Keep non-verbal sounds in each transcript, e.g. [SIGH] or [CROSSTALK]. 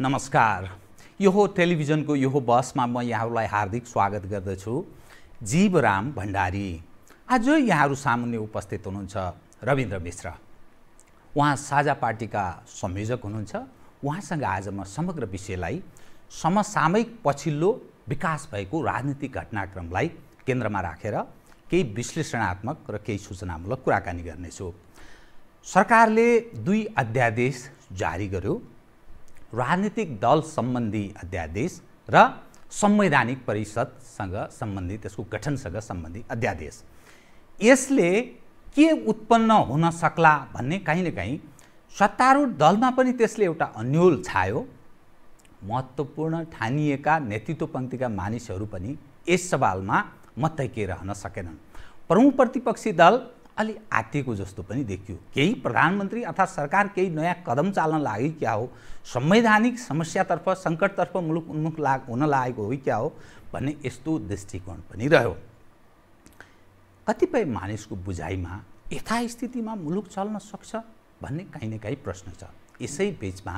नमस्कार यो हो टेलिभिजनको यो हो बसमा म यहाँहरूलाई हार्दिक स्वागत गर्दछु जीवराम भण्डारी आज यहाँहरू सामुन्ने उपस्थित हुनुहुन्छ रविन्द्र मिश्र उहाँ साझा पार्टीका संयोजक हुनुहुन्छ उहाँसँग आज म समग्र विषयलाई समसामयिक पछिल्लो विकास भएको राजनीतिक घटनाक्रमलाई केन्द्रमा राखेर रा, केही विश्लेषणात्मक र केही सूचनामूलक कुराकानी गर्नेछु सरकारले दुई अध्यादेश जारी गर्यो राजनीतिक दल सम्बन्धी अध्यादेश र संवैधानिक परिषदसँग सम्बन्धित त्यसको गठनसँग सम्बन्धी अध्यादेश यसले के उत्पन्न हुन सक्ला भन्ने काहीँ न काहीँ सत्तारूढ दलमा पनि त्यसले एउटा अन्यल छायो महत्त्वपूर्ण ठानिएका नेतृत्व पङ्क्तिका मानिसहरू पनि यस सवालमा के रहन सकेनन् प्रमुख प्रतिपक्षी दल अलि आत्तिएको जस्तो पनि देखियो केही प्रधानमन्त्री अर्थात् सरकार केही नयाँ कदम चाल्न लागि क्या हो संवैधानिक समस्यातर्फ सङ्कटतर्फ मुलुक उन्मुख ला हुन लागेको हो क्या हो भन्ने यस्तो दृष्टिकोण पनि रह्यो कतिपय मानिसको बुझाइमा यथास्थितिमा मुलुक चल्न सक्छ भन्ने काहीँ न काहीँ प्रश्न छ यसै बिचमा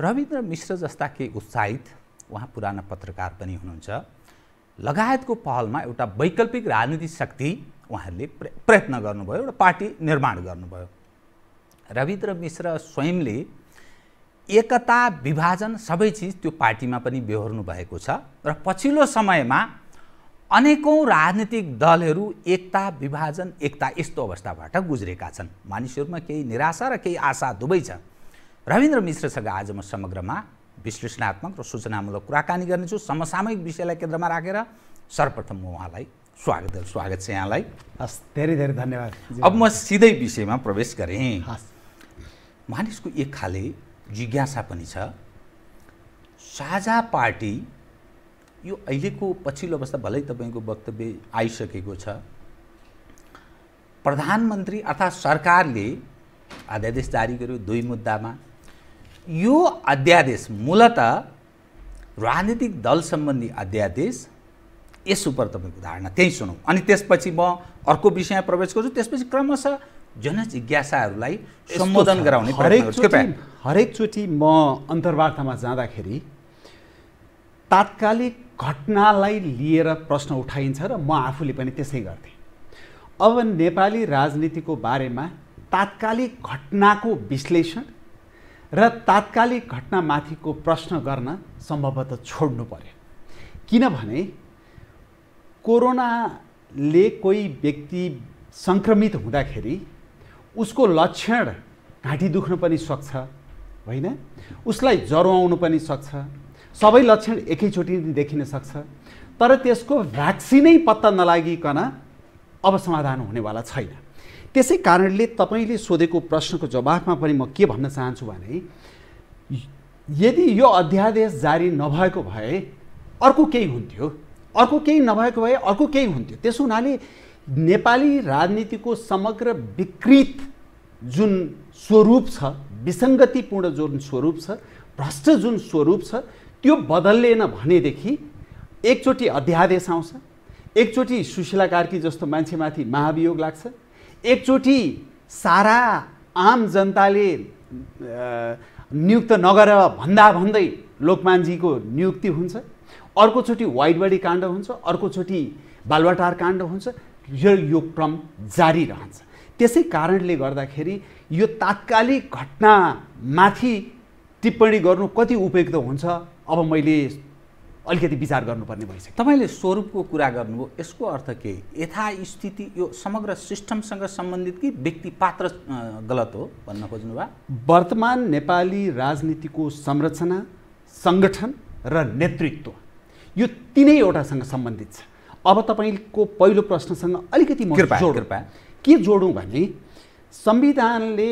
रविन्द्र मिश्र जस्ता केही उत्साहित उहाँ पुराना पत्रकार पनि हुनुहुन्छ लगायतको पहलमा एउटा वैकल्पिक राजनीतिक शक्ति उहाँहरूले प्रयत्न गर्नुभयो एउटा पार्टी निर्माण गर्नुभयो रविन्द्र मिश्र स्वयंले एकता विभाजन सबै चिज त्यो पार्टीमा पनि बेहोर्नु भएको छ र पछिल्लो समयमा अनेकौँ राजनीतिक दलहरू एकता विभाजन एकता यस्तो अवस्थाबाट गुज्रेका छन् मानिसहरूमा केही निराशा र केही आशा दुवै छ रविन्द्र मिश्रसँग आज म समग्रमा विश्लेषणात्मक र सूचनामूलक कुराकानी गर्नेछु समसामयिक विषयलाई केन्द्रमा राखेर सर्वप्रथम म उहाँलाई स्वागत स्वागत छ यहाँलाई हस् धेरै धेरै धन्यवाद अब म सिधै विषयमा प्रवेश गरेँ मानिसको एक खाले जिज्ञासा पनि छ साझा पार्टी यो अहिलेको पछिल्लो अवस्था भलै तपाईँको वक्तव्य आइसकेको छ प्रधानमन्त्री अर्थात् सरकारले अध्यादेश जारी गर्यो दुई मुद्दामा यो अध्यादेश मूलत राजनीतिक दल सम्बन्धी अध्यादेश यस उप तपाईँको धारणा त्यहीँ सुनौँ अनि त्यसपछि म अर्को विषयमा प्रवेश गर्छु त्यसपछि क्रमशः जनजिज्ञासाहरूलाई सम्बोधन गराउने हरेक हरेकचोटि म अन्तर्वार्तामा जाँदाखेरि तात्कालिक घटनालाई लिएर प्रश्न उठाइन्छ र म आफूले पनि त्यसै गर्थेँ अब नेपाली राजनीतिको बारेमा तात्कालिक घटनाको विश्लेषण र तात्कालिक घटनामाथिको प्रश्न गर्न सम्भवतः छोड्नु पर्यो किनभने कोरोनाले कोही व्यक्ति सङ्क्रमित हुँदाखेरि उसको लक्षण घाँटी दुख्न पनि सक्छ होइन उसलाई ज्वरो आउनु पनि सक्छ सबै लक्षण एकैचोटि देखिन सक्छ तर त्यसको भ्याक्सिनै पत्ता नलागिकन अब समाधान हुनेवाला छैन त्यसै कारणले तपाईँले सोधेको प्रश्नको जवाफमा पनि म के भन्न चाहन्छु भने यदि यो अध्यादेश जारी नभएको भए अर्को केही हुन्थ्यो अर्को केही नभएको भए अर्को केही हुन्थ्यो त्यसो हुनाले नेपाली राजनीतिको समग्र विकृत जुन स्वरूप छ विसङ्गतिपूर्ण जुन स्वरूप छ भ्रष्ट जुन स्वरूप छ त्यो बदलिएन भनेदेखि एकचोटि अध्यादेश आउँछ एकचोटि सुशीला कार्की जस्तो मान्छेमाथि महाभियोग लाग्छ एकचोटि सारा आम जनताले नियुक्त नगर भन्दा भन्दै लोकमानजीको नियुक्ति हुन्छ अर्कोचोटि वाइडवाडी काण्ड हुन्छ अर्कोचोटि बालवाटार काण्ड हुन्छ यो यो क्रम जारी रहन्छ त्यसै कारणले गर्दाखेरि यो तात्कालिक घटनामाथि टिप्पणी गर्नु कति उपयुक्त हुन्छ अब मैले अलिकति विचार गर्नुपर्ने भइसक्यो तपाईँले स्वरूपको कुरा गर्नुभयो यसको अर्थ के यथास्थिति यो समग्र सिस्टमसँग सम्बन्धित कि व्यक्ति पात्र गलत हो भन्न खोज्नुभयो वर्तमान नेपाली राजनीतिको संरचना सङ्गठन र नेतृत्व यो तिनैवटासँग सम्बन्धित छ अब तपाईँको पहिलो प्रश्नसँग अलिकति म कृपा के जोडौँ भने संविधानले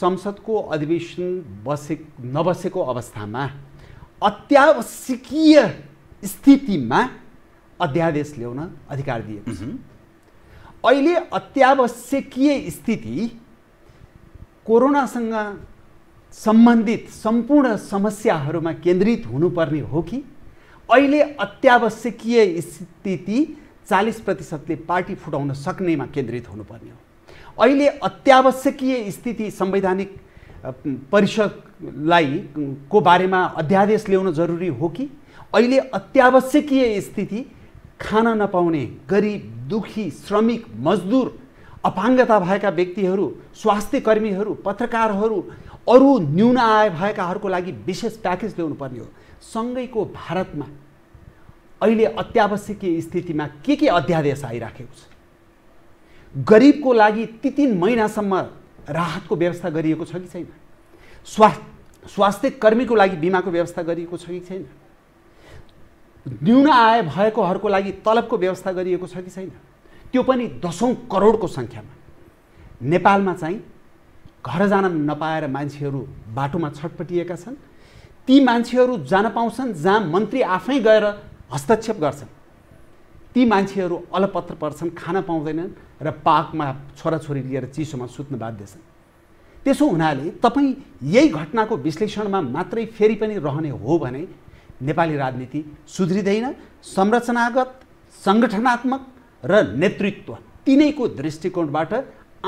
संसदको अधिवेशन बसे नबसेको अवस्थामा अत्यावश्यकीय स्थितिमा अध्यादेश ल्याउन अधिकार दिएको छ अहिले अत्यावश्यकीय स्थिति कोरोनासँग सम्बन्धित सम्पूर्ण समस्याहरूमा केन्द्रित हुनुपर्ने हो कि अहिले अत्यावश्यकीय स्थिति चालिस प्रतिशतले पार्टी फुटाउन सक्नेमा केन्द्रित हुनुपर्ने हो अहिले अत्यावश्यकीय स्थिति संवैधानिक परिषदलाई को बारेमा अध्यादेश ल्याउन जरुरी हो कि अहिले अत्यावश्यकीय स्थिति खान नपाउने गरिब दुखी श्रमिक मजदुर अपाङ्गता भएका व्यक्तिहरू स्वास्थ्य कर्मीहरू पत्रकारहरू अरू न्यून आय भएकाहरूको लागि विशेष प्याकेज ल्याउनु पर्ने हो सँगैको भारतमा अहिले अत्यावश्यकीय स्थितिमा के के अध्यादेश आइराखेको छ गरिबको लागि ती तिन महिनासम्म राहतको व्यवस्था गरिएको छ कि छैन स्वास्थ्य स्वास्थ्य कर्मीको लागि बिमाको व्यवस्था गरिएको छ कि छैन न्यून आय भएकोहरूको लागि तलबको व्यवस्था गरिएको छ कि छैन त्यो पनि दसौँ करोडको सङ्ख्यामा नेपालमा चाहिँ घर जान नपाएर मान्छेहरू बाटोमा छटपटिएका छन् ती मान्छेहरू जान पाउँछन् जहाँ मन्त्री आफै गएर हस्तक्षेप गर्छन् ती मान्छेहरू अलपत्र पर्छन् खान पाउँदैनन् र पाकमा छोराछोरी लिएर चिसोमा सुत्न बाध्य छन् त्यसो हुनाले तपाईँ यही घटनाको विश्लेषणमा मात्रै फेरि पनि रहने हो भने नेपाली राजनीति सुध्रिँदैन संरचनागत सङ्गठनात्मक र नेतृत्व तिनैको दृष्टिकोणबाट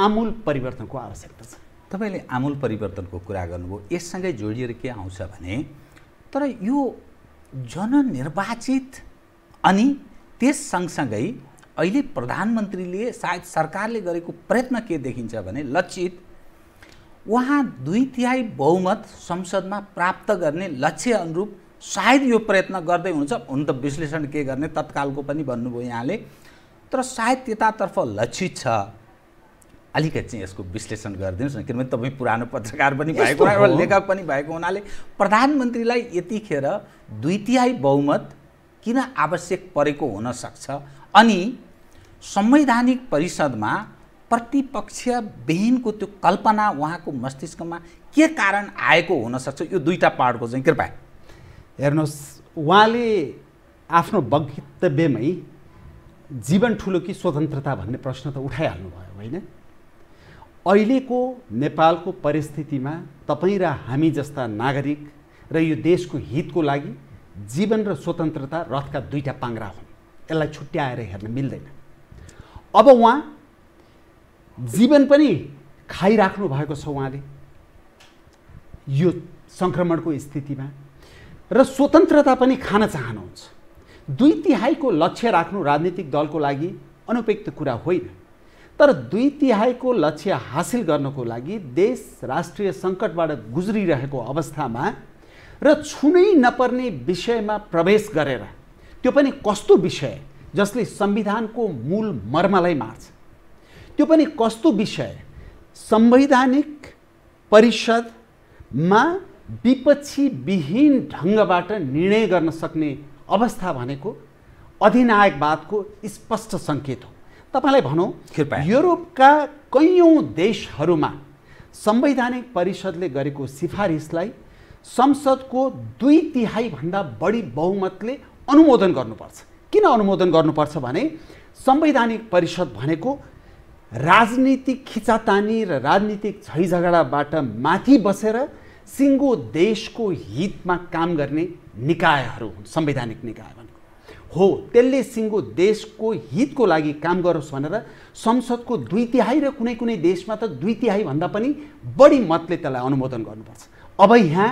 आमूल परिवर्तनको आवश्यकता छ तपाईँले आमूल परिवर्तनको कुरा गर्नुभयो यससँगै जोडिएर के आउँछ भने तर यो जननिर्वाचित अनि त्यस सँगसँगै अहिले प्रधानमन्त्रीले सायद सरकारले गरेको प्रयत्न के देखिन्छ भने लक्षित उहाँ दुई तिहाई बहुमत संसदमा प्राप्त गर्ने लक्ष्य अनुरूप सायद यो प्रयत्न गर्दै हुनुहुन्छ हुन त विश्लेषण के गर्ने तत्कालको पनि भन्नुभयो यहाँले तर सायद त्यतातर्फ लक्षित छ अलिकति चाहिँ यसको विश्लेषण गरिदिनुहोस् न किनभने तपाईँ पुरानो पत्रकार पनि भएको लेखक पनि भएको हुनाले प्रधानमन्त्रीलाई यतिखेर दुई बहुमत किन आवश्यक परेको हुनसक्छ अनि संवैधानिक परिषदमा प्रतिपक्ष विहीनको त्यो कल्पना उहाँको मस्तिष्कमा के कारण आएको हुनसक्छ यो दुईवटा पार्टको चाहिँ कृपया हेर्नुहोस् उहाँले आफ्नो वक्तव्यमै जीवन ठुलो कि स्वतन्त्रता भन्ने प्रश्न त उठाइहाल्नुभयो होइन अहिलेको नेपालको परिस्थितिमा तपाईँ र हामी जस्ता नागरिक र यो देशको हितको लागि जीवन र स्वतन्त्रता रथका दुईवटा पाङ्रा हुन् यसलाई छुट्याएर हेर्न मिल्दैन अब उहाँ जीवन पनि खाइराख्नु भएको छ उहाँले यो सङ्क्रमणको स्थितिमा र स्वतन्त्रता पनि खान चाहनुहुन्छ दुई तिहाईको लक्ष्य राख्नु राजनीतिक दलको लागि अनुपयुक्त कुरा होइन तर दुई तिहाईको लक्ष्य हासिल गर्नको लागि देश राष्ट्रिय सङ्कटबाट गुज्रिरहेको अवस्थामा र छुनै नपर्ने विषयमा प्रवेश गरेर त्यो पनि कस्तो विषय जसले संविधानको मूल मर्मलाई मार्छ त्यो पनि कस्तो विषय संवैधानिक परिषदमा विपक्षी विहीन ढङ्गबाट निर्णय गर्न सक्ने अवस्था भनेको अधिनायकवादको स्पष्ट सङ्केत हो तपाईँलाई भनौँ कृपया युरोपका कैयौँ देशहरूमा संवैधानिक परिषदले गरेको सिफारिसलाई संसदको दुई तिहाईभन्दा बढी बहुमतले अनुमोदन गर्नुपर्छ किन अनुमोदन गर्नुपर्छ भने संवैधानिक परिषद भनेको राजनीतिक खिचातानी र राजनीतिक झैझगडाबाट माथि बसेर सिङ्गो देशको हितमा काम गर्ने निकायहरू हुन् संवैधानिक निकाय भने हो त्यसले सिङ्गो देशको हितको लागि काम गरोस् भनेर संसदको दुई तिहाई र कुनै कुनै देशमा त दुई तिहाईभन्दा पनि बढी मतले त्यसलाई अनुमोदन गर्नुपर्छ अब यहाँ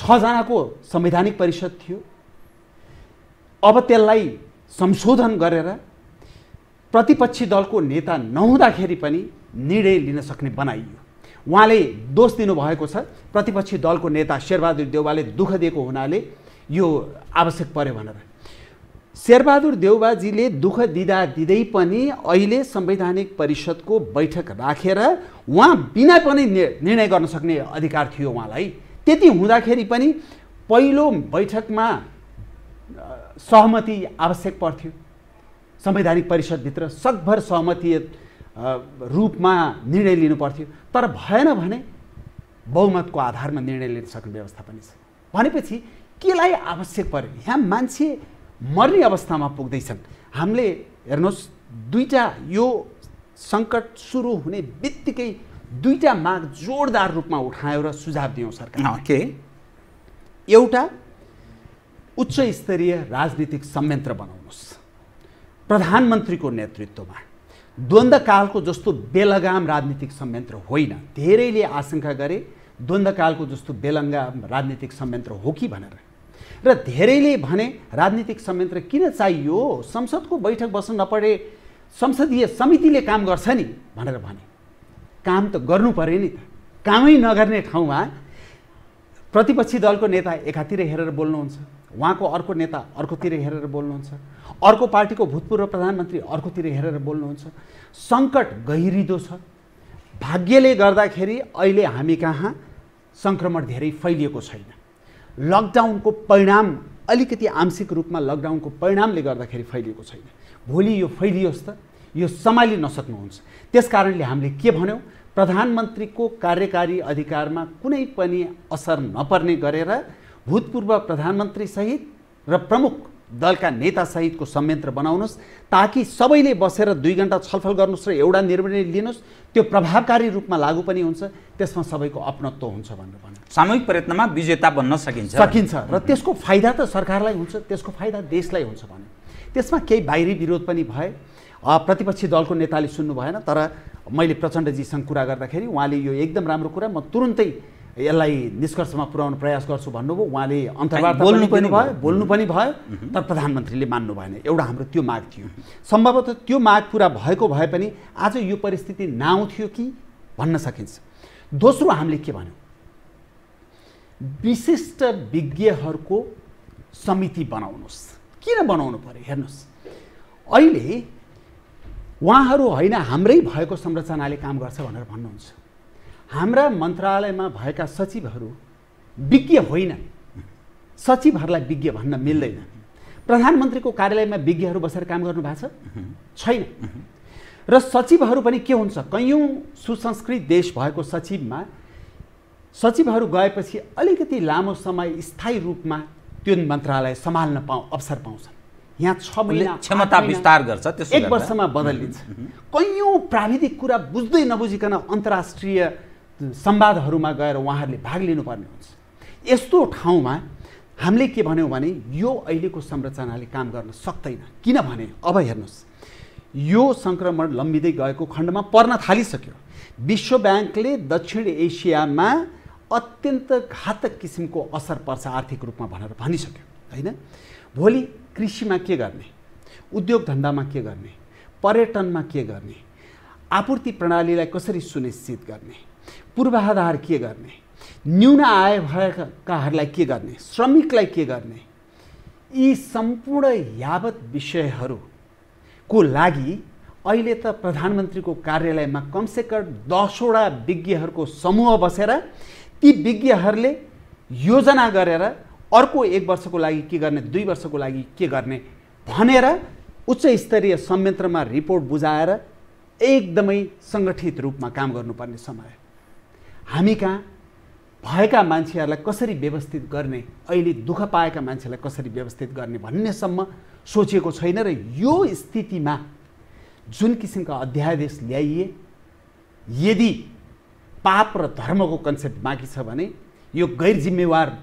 छजनाको संवैधानिक परिषद थियो अब त्यसलाई संशोधन गरेर प्रतिपक्षी दलको नेता नहुँदाखेरि पनि निर्णय लिन सक्ने बनाइयो उहाँले दोष दिनुभएको छ प्रतिपक्षी दलको नेता शेरबहादुर देउवाले दुःख दिएको हुनाले यो आवश्यक पर्यो भनेर शेरबहादुर देउबाजीले दुःख दिँदा दिँदै पनि अहिले संवैधानिक परिषदको बैठक राखेर रा, उहाँ बिना पनि निर्णय गर्न सक्ने अधिकार थियो उहाँलाई त्यति हुँदाखेरि पनि पहिलो बैठकमा सहमति आवश्यक पर्थ्यो संवैधानिक परिषदभित्र सकभर सहमति रूपमा निर्णय लिनु पर्थ्यो तर भएन भने बहुमतको आधारमा निर्णय लिन सक्ने व्यवस्था पनि छ भनेपछि केलाई आवश्यक पर्यो यहाँ मान्छे मर्ने अवस्थामा पुग्दैछन् हामीले हेर्नुहोस् दुईवटा यो सङ्कट सुरु हुने बित्तिकै दुईवटा माग जोरदार रूपमा उठायो र सुझाव दियौँ सरकार के एउटा उच्च स्तरीय राजनीतिक संयन्त्र बनाउनुहोस् प्रधानमन्त्रीको नेतृत्वमा द्वन्द्वकालको जस्तो बेलगाम राजनीतिक संयन्त्र होइन धेरैले आशंका गरे द्वन्द्वकालको जस्तो बेलङ्गाम राजनीतिक संयन्त्र हो कि भनेर र धेरैले भने राजनीतिक संयन्त्र किन चाहियो संसदको बैठक बस्न नपरे संसदीय समितिले काम गर्छ नि भनेर भने काम त गर्नु पऱ्यो नि त कामै नगर्ने ठाउँमा प्रतिपक्षी दलको नेता एकातिर हेरेर बोल्नुहुन्छ उहाँको अर्को नेता अर्कोतिर हेरेर बोल्नुहुन्छ अर्को पार्टीको भूतपूर्व प्रधानमन्त्री अर्कोतिर हेरेर बोल्नुहुन्छ सङ्कट गहिरिदो छ भाग्यले गर्दाखेरि अहिले हामी कहाँ सङ्क्रमण धेरै फैलिएको छैन लकडाउनको परिणाम अलिकति आंशिक रूपमा लकडाउनको परिणामले गर्दाखेरि फैलिएको छैन भोलि यो फैलियोस् त यो सम्हाली नसक्नुहुन्छ त्यस कारणले हामीले के भन्यौँ प्रधानमन्त्रीको कार्यकारी अधिकारमा कुनै पनि असर नपर्ने गरेर भूतपूर्व प्रधानमन्त्रीसहित र प्रमुख दलका नेतासहितको संयन्त्र बनाउनुहोस् ताकि सबैले बसेर दुई घन्टा छलफल गर्नुहोस् र एउटा निर्णय लिनुहोस् त्यो प्रभावकारी रूपमा लागू पनि हुन्छ त्यसमा सबैको अपनत्व हुन्छ भनेर भन्नु सामूहिक प्रयत्नमा विजेता बन्न सकिन्छ सकिन्छ र त्यसको फाइदा त सरकारलाई हुन्छ त्यसको फाइदा देशलाई हुन्छ भने त्यसमा केही बाहिरी विरोध पनि भए प्रतिपक्षी दलको नेताले सुन्नु भएन तर मैले प्रचण्डजीसँग कुरा गर्दाखेरि उहाँले यो एकदम राम्रो कुरा म तुरुन्तै यसलाई निष्कर्षमा पुर्याउनु प्रयास गर्छु भन्नुभयो उहाँले अन्तर्वार्ता बोल्नु पनि भयो बोल्नु पनि भयो तर प्रधानमन्त्रीले मान्नु भएन एउटा हाम्रो त्यो माग थियो सम्भवतः त्यो माग पुरा भएको भए पनि आज यो परिस्थिति नआउँथ्यो कि भन्न सकिन्छ दोस्रो हामीले के भन्यौँ विशिष्ट विज्ञहरूको समिति बनाउनुहोस् किन बनाउनु पऱ्यो हेर्नुहोस् अहिले उहाँहरू होइन हाम्रै भएको संरचनाले काम गर्छ भनेर भन्नुहुन्छ हाम्रा मन्त्रालयमा भएका सचिवहरू विज्ञ होइनन् सचिवहरूलाई विज्ञ भन्न मिल्दैन प्रधानमन्त्रीको कार्यालयमा विज्ञहरू बसेर काम गर्नु भएको छैन र सचिवहरू पनि के हुन्छ कैयौँ सुसंस्कृत देश भएको सचिवमा सचिवहरू गएपछि अलिकति लामो समय स्थायी रूपमा त्यो मन्त्रालय सम्हाल्न पाउ अवसर पाउँछन् यहाँ छ महिना क्षमता विस्तार गर्छ एक वर्षमा बदलिन्छ कैयौँ प्राविधिक कुरा बुझ्दै नबुझिकन अन्तर्राष्ट्रिय संवादहरूमा गएर उहाँहरूले भाग लिनुपर्ने हुन्छ यस्तो ठाउँमा हामीले के भन्यौँ भने यो अहिलेको संरचनाले काम गर्न सक्दैन किनभने अब हेर्नुहोस् यो सङ्क्रमण लम्बिँदै गएको खण्डमा पर्न थालिसक्यो विश्व ब्याङ्कले दक्षिण एसियामा अत्यन्त घातक किसिमको असर पर्छ आर्थिक रूपमा भनेर भनिसक्यो होइन भोलि कृषिमा के गर्ने उद्योग धन्दामा के गर्ने पर्यटनमा के गर्ने आपूर्ति प्रणालीलाई कसरी सुनिश्चित गर्ने पूर्वाधार के गर्ने न्यून आय भएकाहरूलाई के गर्ने श्रमिकलाई के गर्ने यी सम्पूर्ण यावत विषयहरूको लागि अहिले त प्रधानमन्त्रीको कार्यालयमा कमसे कम दसवटा विज्ञहरूको समूह बसेर ती विज्ञहरूले योजना गरेर अर्को एक वर्षको लागि के गर्ने दुई वर्षको लागि के गर्ने भनेर उच्च स्तरीय संयन्त्रमा रिपोर्ट बुझाएर एकदमै सङ्गठित रूपमा काम गर्नुपर्ने समय हामी कहाँ भएका मान्छेहरूलाई कसरी व्यवस्थित गर्ने अहिले दुःख पाएका मान्छेलाई कसरी व्यवस्थित गर्ने भन्नेसम्म सोचेको छैन र यो स्थितिमा जुन किसिमका अध्यादेश ल्याइए यदि पाप र धर्मको कन्सेप्ट बाँकी छ भने यो गैर जिम्मेवार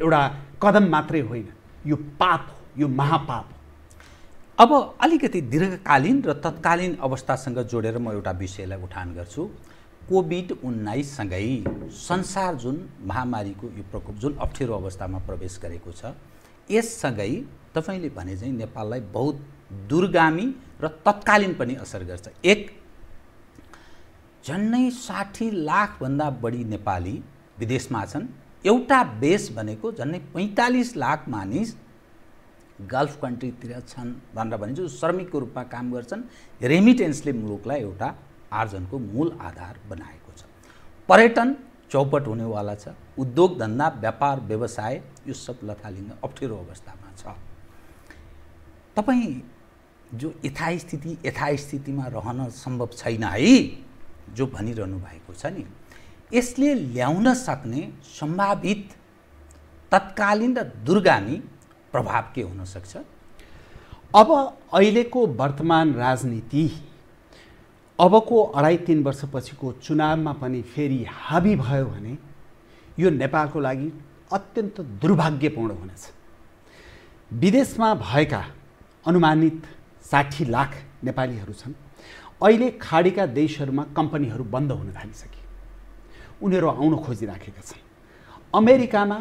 एउटा कदम मात्रै होइन यो पाप हो यो महापाप हो अब अलिकति दीर्घकालीन र तत्कालीन अवस्थासँग जोडेर म एउटा विषयलाई उठान गर्छु कोभिड उन्नाइससँगै संसार जुन महामारीको यो प्रकोप जुन अप्ठ्यारो अवस्थामा प्रवेश गरेको छ यससँगै तपाईँले भने चाहिँ नेपाललाई बहुत दुर्गामी र तत्कालीन पनि असर गर्छ एक झन्नै साठी लाखभन्दा बढी नेपाली विदेशमा छन् एउटा देश भनेको झन्नै पैँतालिस लाख मानिस गल्फ कन्ट्रीतिर छन् भनेर भनिन्छ श्रमिकको रूपमा काम गर्छन् रेमिटेन्सले मुलुकलाई एउटा आर्जनको मूल आधार बनाएको छ पर्यटन चौपट हुनेवाला छ उद्योग धन्दा व्यापार व्यवसाय यो सब लथालिङ्ग अप्ठ्यारो अवस्थामा छ तपाईँ जो यथास्थिति यथास्थितिमा रहन सम्भव छैन है जो भनिरहनु भएको छ नि यसले ल्याउन सक्ने सम्भावित तत्कालीन र दुर्गामी प्रभाव के हुनसक्छ अब अहिलेको वर्तमान राजनीति अबको अढाई तिन वर्षपछिको चुनावमा पनि फेरि हाबी भयो भने यो नेपालको लागि अत्यन्त दुर्भाग्यपूर्ण हुनेछ विदेशमा भएका अनुमानित साठी लाख नेपालीहरू छन् अहिले खाडीका देशहरूमा कम्पनीहरू बन्द हुन थालिसके उनीहरू आउन खोजिराखेका छन् अमेरिकामा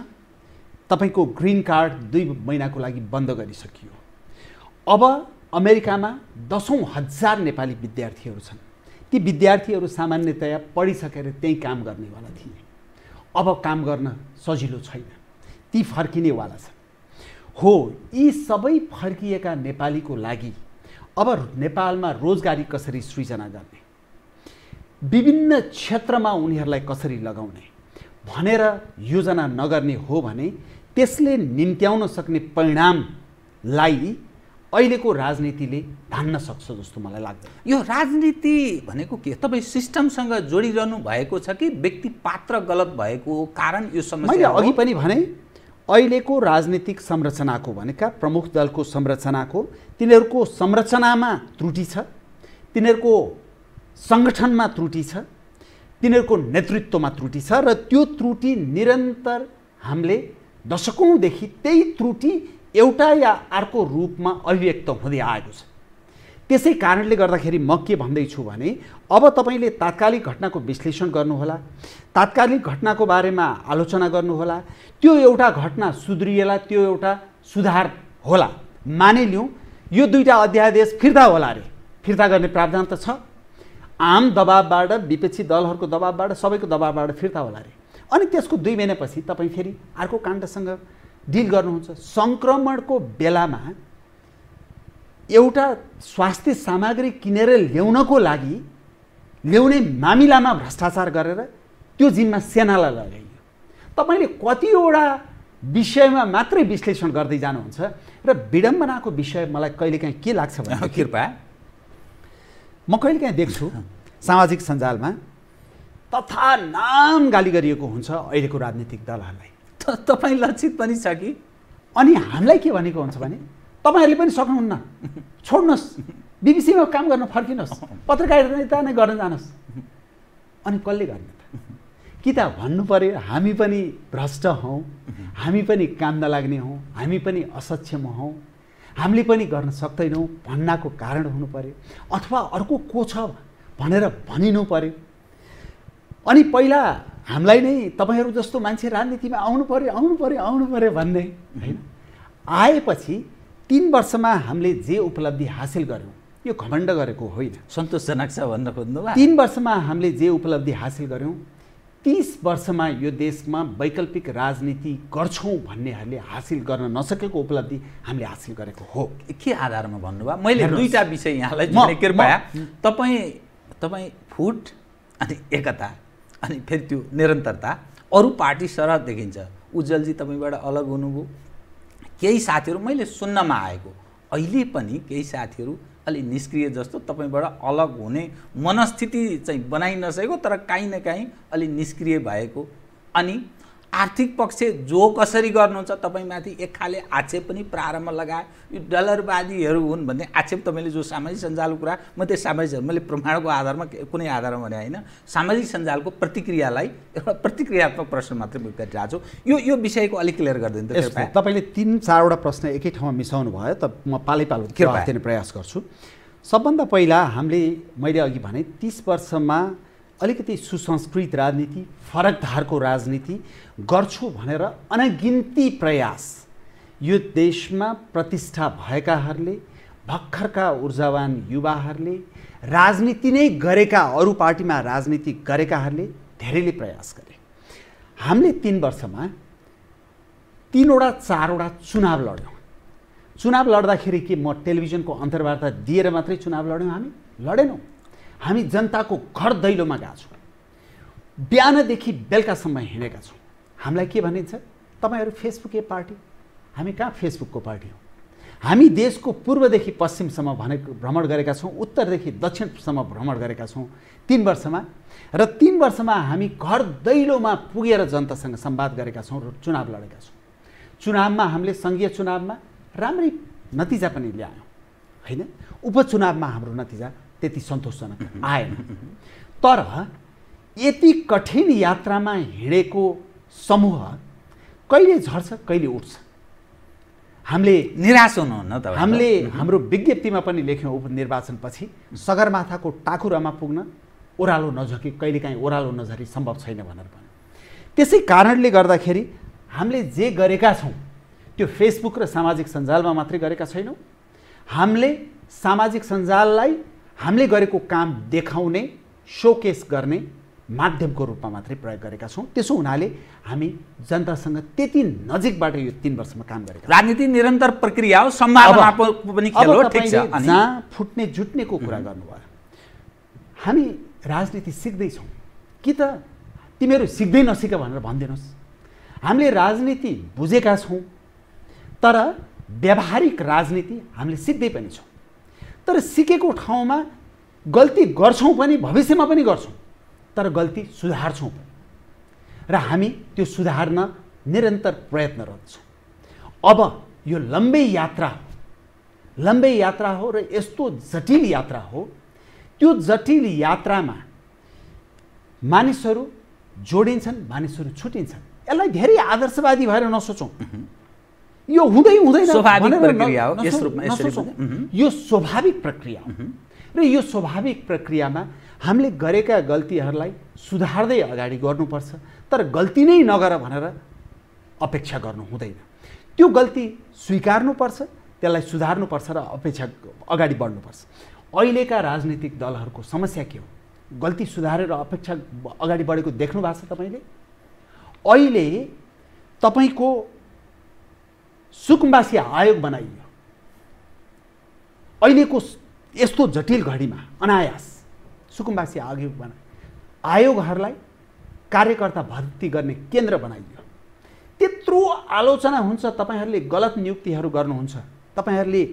तपाईँको ग्रिन कार्ड दुई महिनाको लागि बन्द गरिसकियो अब अमेरिकामा दसौँ हजार नेपाली विद्यार्थीहरू छन् ती विद्यार्थीहरू सामान्यतया पढिसकेर त्यहीँ काम गर्नेवाला थिए अब काम गर्न सजिलो छैन ती फर्किनेवाला छन् हो यी सबै फर्किएका नेपालीको लागि अब नेपालमा रोजगारी कसरी सृजना गर्ने विभिन्न क्षेत्रमा उनीहरूलाई कसरी लगाउने भनेर योजना नगर्ने हो भने त्यसले निम्त्याउन सक्ने परिणामलाई अहिलेको राजनीतिले धान्न सक्छ जस्तो मलाई लाग्छ यो राजनीति भनेको के तपाईँ सिस्टमसँग जोडिरहनु भएको छ कि व्यक्ति पात्र गलत भएको कारण यो समस्या मैले अघि पनि भने अहिलेको राजनीतिक संरचनाको भनेका प्रमुख दलको संरचनाको तिनीहरूको संरचनामा त्रुटि छ तिनीहरूको सङ्गठनमा त्रुटि छ तिनीहरूको नेतृत्वमा त्रुटि छ र त्यो त्रुटि निरन्तर हामीले दशकौँदेखि त्यही त्रुटि एउटा या अर्को रूपमा अभिव्यक्त हुँदै आएको छ त्यसै कारणले गर्दाखेरि म के भन्दैछु भने अब तपाईँले तात्कालिक घटनाको विश्लेषण गर्नुहोला तात्कालिक घटनाको बारेमा आलोचना गर्नुहोला त्यो एउटा घटना सुध्रिएला त्यो एउटा सुधार होला मानिलिउँ यो दुईवटा अध्यादेश फिर्ता होला अरे फिर्ता गर्ने प्रावधान त छ आम दबाबबाट विपक्षी दलहरूको दबाबबाट सबैको दबाबबाट फिर्ता होला अरे अनि त्यसको दुई महिनापछि तपाईँ फेरि अर्को काण्डसँग डिल गर्नुहुन्छ सङ्क्रमणको बेलामा एउटा स्वास्थ्य सामग्री किनेर ल्याउनको लागि ल्याउने मामिलामा भ्रष्टाचार गरेर त्यो जिम्मा सेनालाई लगाइयो तपाईँले कतिवटा विषयमा मात्रै विश्लेषण गर्दै जानुहुन्छ र विडम्बनाको विषय मलाई कहिलेकाहीँ के लाग्छ [LAUGHS] भने कृपया म कहिलेकाहीँ देख्छु सामाजिक सञ्जालमा तथा नाम गाली गरिएको हुन्छ अहिलेको राजनीतिक दलहरूलाई तपाईँ लक्षित पनि छ कि अनि हामीलाई के भनेको हुन्छ भने तपाईँहरूले पनि सक्नुहुन्न छोड्नुहोस् बिबिसीमा काम गर्न फर्किनुहोस् पत्रकारिता नै गर्न जानुहोस् अनि कसले गर्ने त कि त भन्नु पऱ्यो हामी पनि भ्रष्ट हौँ हामी पनि काम नलाग्ने हौँ हामी पनि असक्षम हौँ हामीले पनि गर्न सक्दैनौँ भन्नाको कारण हुनु पऱ्यो अथवा अर्को को छ भनेर भनिनु पऱ्यो अनि पहिला हामीलाई नै तपाईँहरू जस्तो मान्छे राजनीतिमा आउनु पऱ्यो आउनु पऱ्यो आउनु पऱ्यो भन्ने होइन आएपछि तिन वर्षमा हामीले जे उपलब्धि हासिल गऱ्यौँ यो घमण्ड गरेको होइन सन्तोषजनक छ भन्न खोज्नु तिन वर्षमा हामीले जे उपलब्धि हासिल गऱ्यौँ तिस वर्षमा यो देशमा वैकल्पिक राजनीति गर्छौँ भन्नेहरूले हासिल गर्न नसकेको उपलब्धि हामीले हासिल गरेको हो के आधारमा भन्नुभयो मैले दुईवटा विषय यहाँलाई कृपया तपाईँ तपाईँ फुट अनि एकता अनि फेरि त्यो निरन्तरता अरू पार्टी सरह देखिन्छ उज्जवलजी तपाईँबाट अलग हुनुभयो केही साथीहरू मैले सुन्नमा आएको अहिले पनि केही साथीहरू अलि निष्क्रिय जस्तो तपाईँबाट अलग हुने मनस्थिति चाहिँ बनाइ नसकेको तर काहीँ न काहीँ अलि निष्क्रिय भएको अनि आर्थिक पक्ष जो कसरी गर्नुहुन्छ तपाईँमाथि एक खाले आक्षेप पनि प्रारम्भ लगाए यो डलरवादीहरू हुन् भन्ने आक्षेप तपाईँले जो सामाजिक सञ्जालको कुरा म त्यो सामाजिक मैले प्रमाणको आधारमा कुनै आधारमा भने होइन सामाजिक सञ्जालको प्रतिक्रियालाई एउटा प्रतिक्रियात्मक प्रश्न मात्रै म गरिरहेको छु यो यो विषयको अलिक क्लियर गरिदिनु तपाईँले तिन चारवटा प्रश्न एकै ठाउँमा मिसाउनु भयो त म पालै पालो प्रयास गर्छु सबभन्दा पहिला हामीले मैले अघि भने तिस वर्षमा अलिकति सुसंस्कृत राजनीति फरक धारको राजनीति गर्छु भनेर अनगिन्ती प्रयास यो देशमा प्रतिष्ठा भएकाहरूले भर्खरका ऊर्जावान युवाहरूले राजनीति नै गरेका अरू पार्टीमा राजनीति गरेकाहरूले धेरैले प्रयास गरे हामीले तिन वर्षमा तिनवटा चारवटा चुनाव लड्यौँ चुनाव लड्दाखेरि के म टेलिभिजनको अन्तर्वार्ता दिएर मात्रै चुनाव लड्यौँ हामी लडेनौँ हामी जनताको घर दैलोमा गएको छौँ बिहानदेखि बेलुकासम्म हिँडेका छौँ हामीलाई के भनिन्छ तपाईँहरू फेसबुकै पार्टी हामी कहाँ फेसबुकको पार्टी हो हामी देशको पूर्वदेखि पश्चिमसम्म भनेको भ्रमण गरेका छौँ उत्तरदेखि दक्षिणसम्म भ्रमण गरेका छौँ तिन वर्षमा र तिन वर्षमा हामी घर दैलोमा पुगेर जनतासँग सम्वाद गरेका छौँ र चुनाव लडेका छौँ चुनावमा हामीले सङ्घीय चुनावमा राम्रै नतिजा पनि ल्यायौँ होइन उपचुनावमा हाम्रो नतिजा त्यति सन्तोषजनक आएन तर यति कठिन यात्रामा हिँडेको समूह कहिले झर्छ कहिले उठ्छ हामीले निराश हुनुहुन्न त हामीले हाम्रो विज्ञप्तिमा पनि लेख्यौँ उपनिर्वाचनपछि सगरमाथाको टाकुरामा पुग्न ओह्रालो नझकी कहिलेकाहीँ ओह्रालो नझरी सम्भव छैन भनेर भन्यो त्यसै कारणले गर्दाखेरि हामीले जे गरेका छौँ त्यो फेसबुक र सामाजिक सञ्जालमा मात्रै गरेका छैनौँ हामीले सामाजिक सञ्जाललाई हामीले गरेको काम देखाउने सोकेस गर्ने माध्यमको रूपमा मात्रै प्रयोग गरेका छौँ त्यसो हुनाले हामी जनतासँग त्यति नजिकबाट यो तिन वर्षमा काम गरेका राजनीति निरन्तर प्रक्रिया हो पनि जहाँ फुट्ने जुट्नेको कुरा गर्नुभयो हामी राजनीति सिक्दैछौँ कि त तिमीहरू सिक्दै नसिक भनेर भनिदिनुहोस् हामीले राजनीति बुझेका छौँ तर व्यावहारिक राजनीति हामीले सिक्दै पनि छौँ तर सिकेको ठाउँमा गल्ती गर्छौँ पनि भविष्यमा पनि गर्छौँ तर गल्ती सुधार्छौँ पनि र हामी त्यो सुधार्न निरन्तर प्रयत्नरत छौँ अब यो लम्बे यात्रा हो लम्बे यात्रा हो र यस्तो जटिल यात्रा हो त्यो जटिल यात्रामा मानिसहरू जोडिन्छन् मानिसहरू छुटिन्छन् यसलाई धेरै आदर्शवादी भएर नसोचौँ यो हुँदै हुँदैन स्वाभाविक प्रक्रिया हो यस रूपमा यो स्वाभाविक प्रक्रिया हो र यो स्वाभाविक प्रक्रियामा हामीले गरेका गल्तीहरूलाई सुधार्दै अगाडि गर्नुपर्छ तर गल्ती नै नगर भनेर अपेक्षा गर्नु हुँदैन त्यो गल्ती स्वीकार्नुपर्छ त्यसलाई सुधार्नुपर्छ र अपेक्षा अगाडि बढ्नुपर्छ अहिलेका राजनीतिक दलहरूको समस्या के हो गल्ती सुधारेर अपेक्षा अगाडि बढेको देख्नु भएको छ तपाईँले अहिले तपाईँको सुकुम्बासी आयोग बनाइयो अहिलेको यस्तो जटिल घडीमा अनायास सुकुम्बासी आयोग बना आयोगहरूलाई कार्यकर्ता भर्ती गर्ने केन्द्र बनाइयो त्यत्रो आलोचना हुन्छ तपाईँहरूले गलत नियुक्तिहरू गर्नुहुन्छ तपाईँहरूले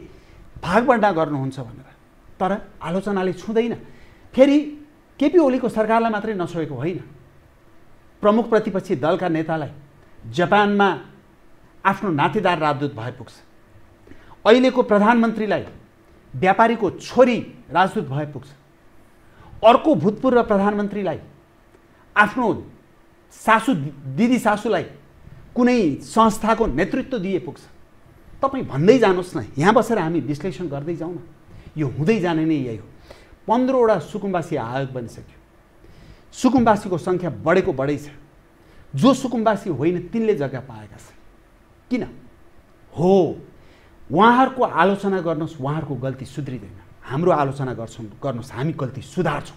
भागभन्डा गर्नुहुन्छ भनेर तर आलोचनाले छुँदैन फेरि केपी ओलीको सरकारलाई मात्रै नसोएको होइन प्रमुख प्रतिपक्षी दलका नेतालाई जापानमा आफ्नो नातेदार राजदूत भए पुग्छ अहिलेको प्रधानमन्त्रीलाई व्यापारीको छोरी राजदूत भए पुग्छ अर्को भूतपूर्व प्रधानमन्त्रीलाई आफ्नो सासु दिदी सासुलाई कुनै संस्थाको नेतृत्व दिए पुग्छ तपाईँ भन्दै जानुहोस् न यहाँ बसेर हामी विश्लेषण गर्दै जाउँ न यो हुँदै जाने नै यही हो पन्ध्रवटा सुकुम्बासी आयोग बनिसक्यो सुकुम्बासीको सङ्ख्या बढेको बढै छ जो सुकुम्बासी होइन तिनले जग्गा पाएका छन् किन हो उहाँहरूको आलोचना गर्नुहोस् उहाँहरूको गल्ती सुध्रिँदैन हाम्रो आलोचना गर्छौँ गर्नुहोस् हामी गल्ती सुधार्छौँ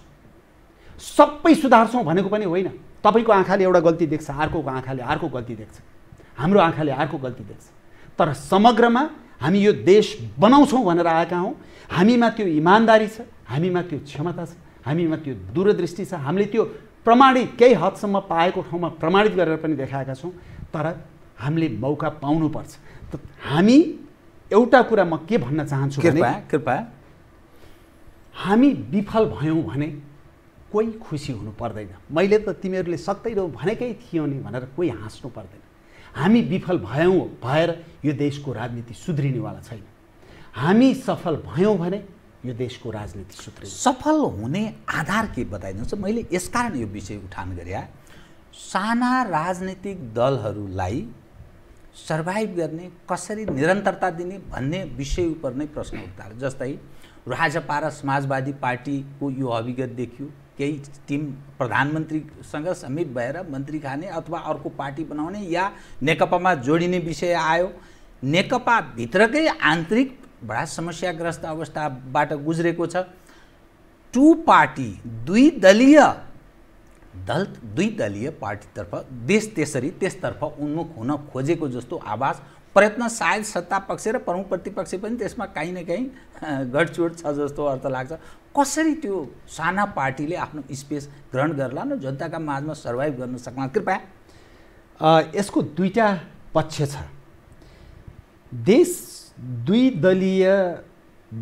सबै सुधार्छौँ भनेको पनि होइन तपाईँको आँखाले एउटा गल्ती देख्छ अर्को आँखाले अर्को गल्ती देख्छ हाम्रो आँखाले अर्को गल्ती देख्छ तर समग्रमा हामी यो देश बनाउँछौँ भनेर आएका हौँ हामीमा त्यो इमान्दारी छ हामीमा त्यो क्षमता छ हामीमा त्यो दूरदृष्टि छ हामीले त्यो प्रमाणित केही हदसम्म पाएको ठाउँमा प्रमाणित गरेर पनि देखाएका छौँ तर हामीले मौका पाउनुपर्छ त हामी एउटा कुरा म के भन्न चाहन्छु कृपया कृपया हामी विफल भयौँ भने कोही खुसी हुनु पर्दैन मैले त तिमीहरूले सक्दैनौ भनेकै थियो नि भनेर कोही हाँस्नु पर्दैन हामी विफल भयौँ भएर यो देशको राजनीति सुध्रिनेवाला छैन हामी सफल भयौँ भने यो देशको राजनीति सुध्रि सफल हुने आधार के बताइदिनुहोस् मैले यसकारण यो विषय उठान गरे साना राजनीतिक दलहरूलाई सर्भाइभ गर्ने कसरी निरन्तरता दिने भन्ने विषय उप नै प्रश्न उठ्दा जस्तै राजपा र समाजवादी पार्टीको यो अभिगत देखियो केही टिम प्रधानमन्त्रीसँग समीप भएर मन्त्री खाने अथवा अर्को पार्टी बनाउने या नेकपामा जोडिने विषय आयो नेकपाभित्रकै आन्तरिक बडा समस्याग्रस्त अवस्थाबाट गुज्रेको छ टु पार्टी दुई दलीय दल दुई दलीय पार्टीतर्फ देश त्यसरी त्यसतर्फ उन्मुख हुन खोजेको जस्तो आवाज प्रयत्न सायद सत्ता पक्ष र प्रमुख प्रतिपक्ष पनि त्यसमा काहीँ न काहीँ गठचोट छ जस्तो अर्थ लाग्छ कसरी त्यो साना पार्टीले आफ्नो स्पेस ग्रहण गर्ला र जनताका माझमा सर्भाइभ गर्न सक्ला कृपया यसको दुईवटा पक्ष छ देश दुई दलीय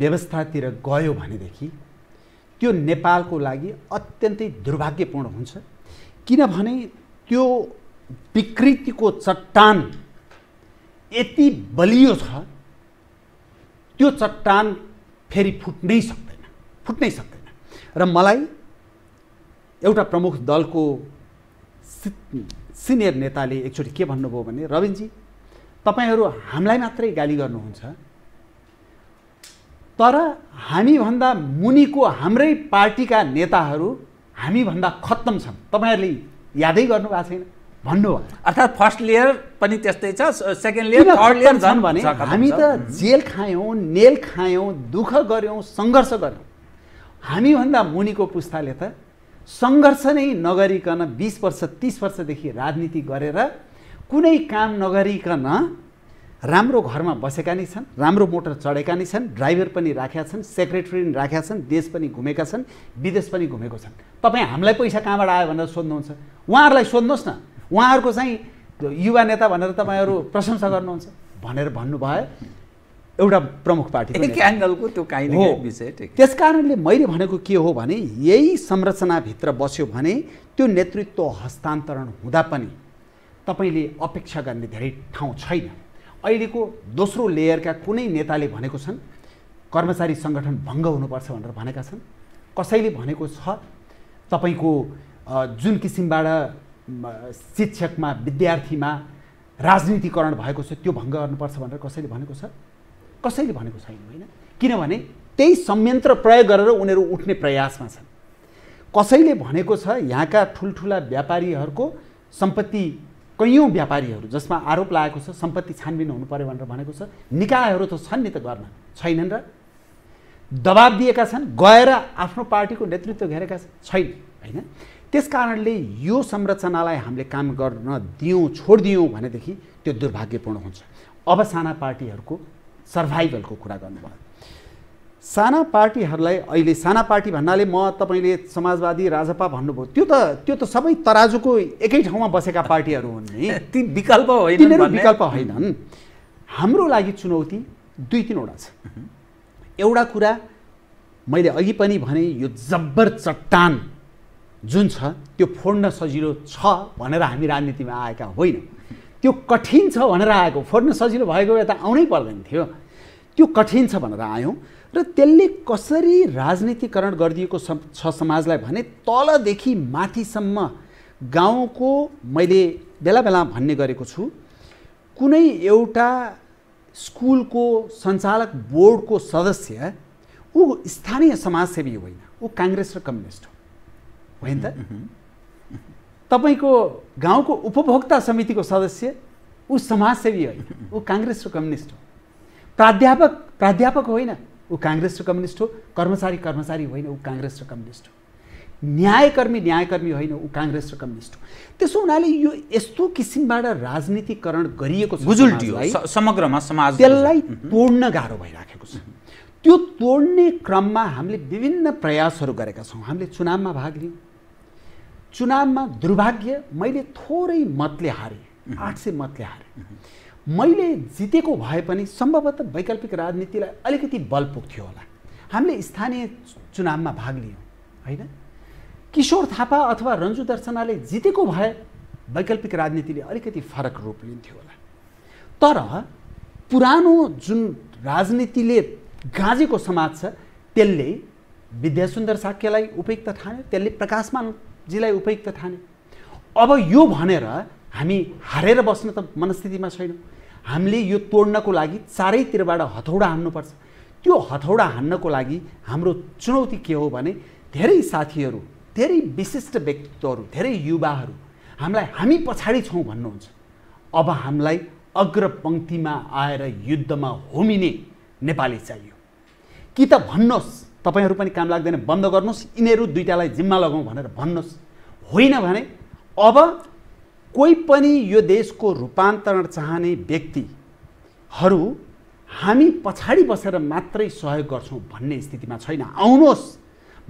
व्यवस्थातिर गयो भनेदेखि त्यो नेपालको लागि अत्यन्तै दुर्भाग्यपूर्ण हुन्छ किनभने त्यो विकृतिको चट्टान यति बलियो छ त्यो चट्टान फेरि फुट्नै सक्दैन फुट्नै सक्दैन र मलाई एउटा प्रमुख दलको सिनियर नेताले एकचोटि के भन्नुभयो भने रविनजी तपाईँहरू हामीलाई मात्रै गाली गर्नुहुन्छ तर हामीभन्दा मुनिको हाम्रै पार्टीका नेताहरू हामीभन्दा खत्तम छन् तपाईँहरूले यादै गर्नुभएको छैन भन्नुभयो अर्थात् फर्स्ट लेयर पनि त्यस्तै छ सेकेन्ड लेयर थर्ड लेयर झन् भने हामी त जेल खायौँ नेल खायौँ दुःख गऱ्यौँ सङ्घर्ष गऱ्यौँ हामीभन्दा मुनिको पुस्ताले त सङ्घर्ष नै नगरिकन बिस वर्ष तिस वर्षदेखि राजनीति गरेर कुनै काम नगरिकन राम्रो घरमा बसेका नै छन् राम्रो मोटर चढेका नै छन् ड्राइभर पनि राखेका छन् सेक्रेटरी पनि राखेका छन् देश पनि घुमेका छन् विदेश पनि घुमेको छन् तपाईँ हामीलाई पैसा कहाँबाट आयो भनेर सोध्नुहुन्छ उहाँहरूलाई सोध्नुहोस् न उहाँहरूको चाहिँ युवा नेता भनेर तपाईँहरू प्रशंसा गर्नुहुन्छ भनेर भन्नुभयो एउटा प्रमुख पार्टी एङ्गलको त्यो हो त्यस कारणले मैले भनेको के हो भने यही संरचनाभित्र बस्यो भने त्यो नेतृत्व हस्तान्तरण हुँदा पनि तपाईँले अपेक्षा गर्ने धेरै ठाउँ छैन अहिलेको दोस्रो लेयरका कुनै नेताले भनेको छन् कर्मचारी सङ्गठन भङ्ग हुनुपर्छ भनेर भनेका छन् कसैले भनेको छ तपाईँको जुन किसिमबाट शिक्षकमा विद्यार्थीमा राजनीतिकरण भएको छ त्यो भङ्ग गर्नुपर्छ भनेर कसैले भनेको छ कसैले भनेको छैन होइन किनभने त्यही संयन्त्र प्रयोग गरेर उनीहरू उठ्ने प्रयासमा छन् कसैले भनेको छ यहाँका ठुल्ठुला व्यापारीहरूको सम्पत्ति कैयौँ व्यापारीहरू जसमा आरोप लागेको छ सम्पत्ति छानबिन हुनु पऱ्यो भनेर भनेको छ निकायहरू त छन् नि त गर्न छैनन् र दबाब दिएका छन् गएर आफ्नो पार्टीको नेतृत्व घेरेका छैन होइन त्यस कारणले यो संरचनालाई हामीले काम गर्न दियौँ छोडिदियौँ भनेदेखि त्यो दुर्भाग्यपूर्ण हुन्छ अब साना पार्टीहरूको सर्भाइभलको कुरा गर्नुभयो साना पार्टीहरूलाई अहिले साना पार्टी भन्नाले म तपाईँले समाजवादी राजपा भन्नुभयो त्यो त त्यो त सबै तराजुको एकै ठाउँमा बसेका पार्टीहरू हुन् नि [LAUGHS] ती विकल्प होइन तिनीहरू विकल्प होइनन् हाम्रो लागि चुनौती दुई तिनवटा छ एउटा कुरा मैले अघि पनि भने यो जब्बर चट्टान जुन छ त्यो फोड्न सजिलो छ भनेर हामी राजनीतिमा आएका होइन त्यो कठिन छ भनेर आएको फोड्न सजिलो भएको यता आउनै पर्दैन थियो त्यो कठिन छ भनेर आयौँ र त्यसले कसरी राजनीतिकरण गरिदिएको छ समाजलाई भने तलदेखि माथिसम्म गाउँको मैले बेला बेलामा भन्ने गरेको छु कुनै एउटा स्कुलको सञ्चालक बोर्डको सदस्य ऊ स्थानीय समाजसेवी होइन ऊ काङ्ग्रेस र कम्युनिस्ट हो होइन त तपाईँको गाउँको उपभोक्ता समितिको सदस्य ऊ समाजसेवी होइन ऊ काङ्ग्रेस र कम्युनिस्ट हो प्राध्यापक प्राध्यापक होइन ऊ काङ्ग्रेस र कम्युनिस्ट हो कर्मचारी कर्मचारी होइन ऊ काङ्ग्रेस र कम्युनिस्ट हो न्यायकर्मी न्यायकर्मी होइन ऊ काङ्ग्रेस र कम्युनिस्ट हो त्यसो हुनाले यो यस्तो किसिमबाट राजनीतिकरण गरिएको छ समग्रमा समाज त्यसलाई तोड्न गाह्रो भइराखेको छ त्यो तोड्ने क्रममा हामीले विभिन्न प्रयासहरू गरेका छौँ हामीले चुनावमा भाग लियौँ चुनावमा दुर्भाग्य मैले थोरै मतले हारेँ आठ सय मतले हारेँ मैले जितेको भए पनि सम्भवतः वैकल्पिक राजनीतिलाई अलिकति बल पुग्थ्यो होला हामीले स्थानीय चुनावमा भाग लियौँ होइन किशोर थापा अथवा रन्जु दर्शनाले जितेको भए वैकल्पिक राजनीतिले अलिकति फरक रूप लिन्थ्यो होला तर पुरानो जुन राजनीतिले गाँजेको समाज छ त्यसले विद्यासुन्दर साक्यलाई उपयुक्त ठान्यो त्यसले प्रकाशमानजीलाई उपयुक्त ठान्यो अब यो भनेर हामी हारेर बस्न त मनस्थितिमा छैनौँ हामीले यो तोड्नको लागि चारैतिरबाट हथौडा हान्नुपर्छ त्यो हथौडा हान्नको लागि हाम्रो चुनौती के हो भने धेरै साथीहरू धेरै विशिष्ट व्यक्तित्वहरू धेरै युवाहरू हामीलाई हामी पछाडि छौँ भन्नुहुन्छ अब हामीलाई अग्रपङ्क्तिमा आएर युद्धमा होमिने नेपाली चाहियो कि त भन्नुहोस् तपाईँहरू पनि काम लाग्दैन बन्द गर्नुहोस् यिनीहरू दुइटालाई जिम्मा लगाउँ भनेर भन्नुहोस् होइन भने अब कोही पनि यो देशको रूपान्तरण चाहने व्यक्तिहरू हामी पछाडि बसेर मात्रै सहयोग गर्छौँ भन्ने स्थितिमा छैन आउनुहोस्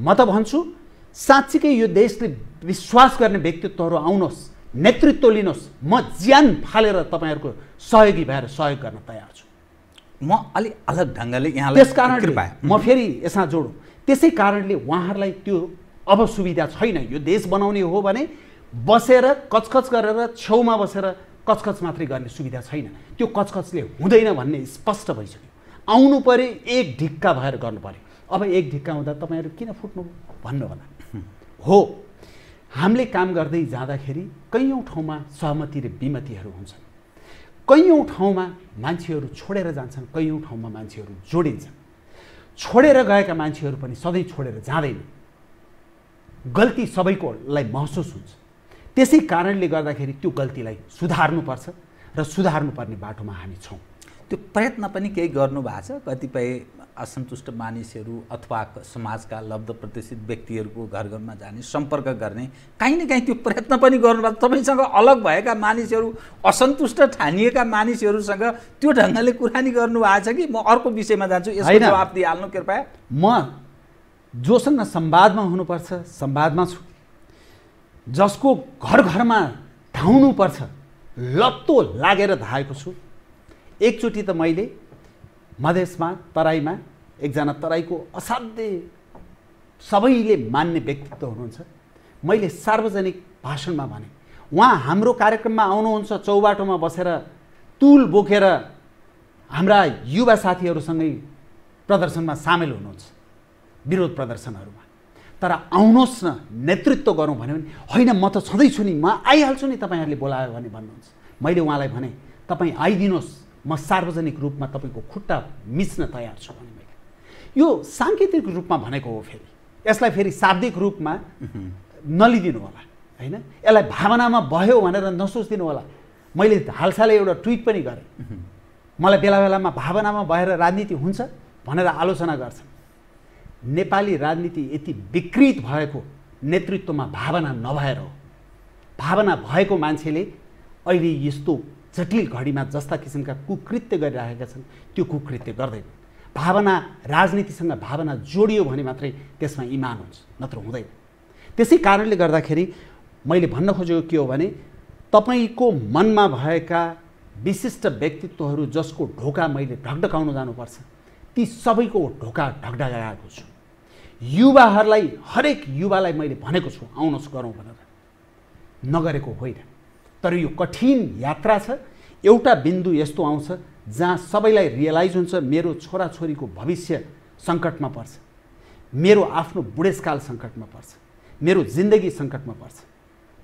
म त भन्छु साँच्चीकै यो देशले विश्वास गर्ने व्यक्तित्वहरू आउनुहोस् नेतृत्व लिनुहोस् म ज्यान फालेर तपाईँहरूको सहयोगी भएर सहयोग गर्न तयार छु म अलिक अलग ढङ्गले यहाँ त्यस कारणले म फेरि यसमा जोडौँ त्यसै कारणले उहाँहरूलाई त्यो अब सुविधा छैन यो देश बनाउने हो भने बसेर कचकच गरेर छेउमा बसेर कचकच मात्रै गर्ने सुविधा छैन त्यो कचकचले हुँदैन भन्ने स्पष्ट भइसक्यो आउनु पऱ्यो एक ढिक्का भएर गर्नु पऱ्यो अब एक ढिक्का हुँदा तपाईँहरू किन फुट्नु भन्नु होला हो हामीले काम गर्दै जाँदाखेरि कैयौँ ठाउँमा सहमति र विमतिहरू हुन्छन् कैयौँ ठाउँमा मान्छेहरू छोडेर जान्छन् कैयौँ ठाउँमा मान्छेहरू जोडिन्छन् छोडेर गएका मान्छेहरू पनि सधैँ छोडेर जाँदैन गल्ती सबैकोलाई महसुस हुन्छ त्यसै कारणले गर्दाखेरि त्यो गल्तीलाई सुधार्नुपर्छ र सुधार्नुपर्ने बाटोमा हामी छौँ त्यो प्रयत्न पनि केही गर्नु भएको छ कतिपय असन्तुष्ट मानिसहरू अथवा समाजका लब्ध प्रतिष्ठित व्यक्तिहरूको घर घरमा जाने सम्पर्क गर्ने काहीँ न काहीँ त्यो प्रयत्न पनि गर्नुभएको तपाईँसँग अलग भएका मानिसहरू असन्तुष्ट ठानिएका मानिसहरूसँग त्यो ढङ्गले कुरानी गर्नुभएको छ कि म अर्को विषयमा जान्छु यसको जवाफ दिइहाल्नु कृपया म जोसँग संवादमा हुनुपर्छ संवादमा छु जसको घर घरमा धाउनुपर्छ लत्तो लागेर धाएको छु एकचोटि त मैले मधेसमा तराईमा एकजना तराईको असाध्यै सबैले मान्ने व्यक्तित्व हुनुहुन्छ मैले सार्वजनिक भाषणमा भने उहाँ हाम्रो कार्यक्रममा आउनुहुन्छ चौबाटोमा बसेर तुल बोकेर हाम्रा युवा साथीहरूसँगै प्रदर्शनमा सामेल हुनुहुन्छ विरोध प्रदर्शनहरूमा तर आउनुहोस् न नेतृत्व गरौँ भन्यो भने होइन म त छँदैछु नि म आइहाल्छु नि तपाईँहरूले बोलायो भने भन्नुहुन्छ मैले उहाँलाई भने तपाईँ आइदिनुहोस् म सार्वजनिक रूपमा तपाईँको खुट्टा मिच्न तयार छु भने मैले यो साङ्केतिक रूपमा भनेको हो फेरि यसलाई फेरि शाब्दिक रूपमा नलिदिनु होला होइन यसलाई भावनामा भयो भनेर नसोचिदिनु होला मैले हालसालै एउटा ट्विट पनि गरेँ मलाई बेला बेलामा भावनामा भएर राजनीति हुन्छ भनेर आलोचना गर्छन् नेपाली राजनीति यति विकृत भएको नेतृत्वमा भावना नभएर हो भावना भएको मान्छेले अहिले यस्तो जटिल घडीमा जस्ता किसिमका कुकृत्य गरिराखेका छन् त्यो कुकृत्य गर्दैन भावना राजनीतिसँग भावना जोडियो भने मात्रै त्यसमा इमान हुन्छ नत्र हुँदैन त्यसै कारणले गर्दाखेरि मैले भन्न खोजेको के हो भने तपाईँको मनमा भएका विशिष्ट व्यक्तित्वहरू जसको ढोका मैले ढकढकाउन जानुपर्छ ती सबैको ढोका ढकढकाएको छु युवाहरूलाई हरेक युवालाई मैले भनेको छु आउनुहोस् गरौँ भनेर नगरेको होइन तर यो कठिन यात्रा छ एउटा बिन्दु यस्तो आउँछ जहाँ सबैलाई रियलाइज हुन्छ मेरो छोराछोरीको भविष्य सङ्कटमा पर्छ मेरो आफ्नो बुढेसकाल सङ्कटमा पर्छ मेरो जिन्दगी सङ्कटमा पर्छ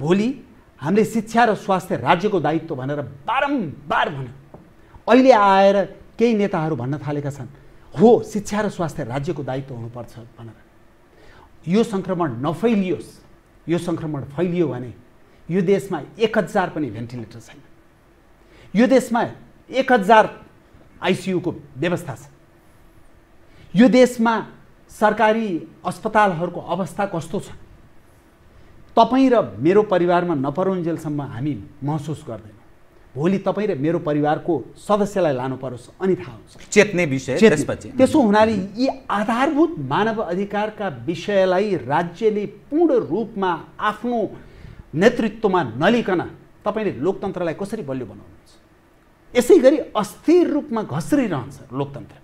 भोलि हामीले शिक्षा र स्वास्थ्य राज्यको दायित्व भनेर बारम्बार भन्यो अहिले आएर केही नेताहरू भन्न थालेका छन् हो शिक्षा र स्वास्थ्य राज्यको दायित्व हुनुपर्छ भनेर यो सङ्क्रमण नफैलियोस् यो सङ्क्रमण फैलियो भने यो देशमा एक हजार पनि भेन्टिलेटर छैन यो देशमा एक हजार आइसियुको व्यवस्था छ यो देशमा सरकारी अस्पतालहरूको अवस्था कस्तो छ तपाईँ र मेरो परिवारमा नपरुन्जेलसम्म हामी महसुस गर्दैनौँ भोलि तपाईँ र मेरो परिवारको सदस्यलाई लानु परोस् अनि थाहा हुन्छ चेत्ने विषय त्यसपछि त्यसो हुनाले यी आधारभूत मानव अधिकारका विषयलाई राज्यले पूर्ण रूपमा आफ्नो नेतृत्वमा नलिकन तपाईँले लोकतन्त्रलाई कसरी बलियो बनाउनुहुन्छ यसै गरी अस्थिर रूपमा घस्रिरहन्छ लोकतन्त्र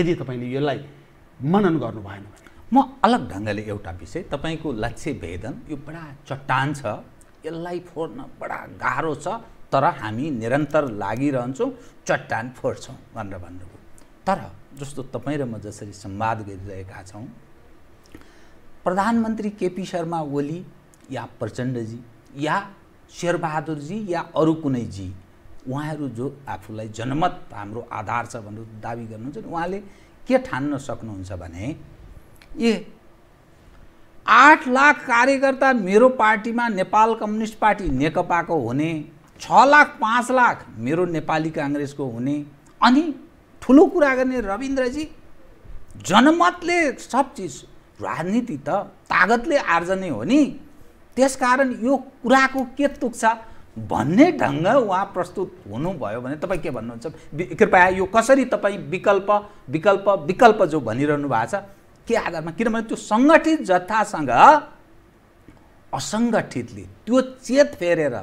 यदि तपाईँले यसलाई मनन गर्नु भएन म अलग ढङ्गले एउटा विषय तपाईँको लक्ष्य भेदन यो बडा चट्टान छ यसलाई फोड्न बडा गाह्रो छ तर हामी निरन्तर लागिरहन्छौँ चट्टान फोड्छौँ भनेर भन्नुभयो तर जस्तो तपाईँ र म जसरी संवाद गरिरहेका छौँ प्रधानमन्त्री केपी शर्मा ओली या प्रचण्डजी या शेरबहादुरजी या अरू कुनैजी उहाँहरू जो आफूलाई जनमत हाम्रो आधार छ भनेर दावी गर्नुहुन्छ नि उहाँले के ठान्न सक्नुहुन्छ भने ए आठ लाख कार्यकर्ता मेरो पार्टीमा नेपाल कम्युनिस्ट पार्टी नेकपाको हुने छ लाख पाँच लाख मेरो नेपाली काङ्ग्रेसको हुने अनि ठुलो कुरा गर्ने रविन्द्रजी जनमतले सब चिज राजनीति त तागतले आर्जने हो नि त्यसकारण यो कुराको के तुक्छ भन्ने ढङ्ग उहाँ प्रस्तुत हुनुभयो भने तपाईँ के भन्नुहुन्छ कृपया यो कसरी तपाईँ विकल्प विकल्प विकल्प जो भनिरहनु भएको छ के आधारमा किनभने त्यो सङ्गठित जथासँग असङ्गठितले त्यो चेत फेरेर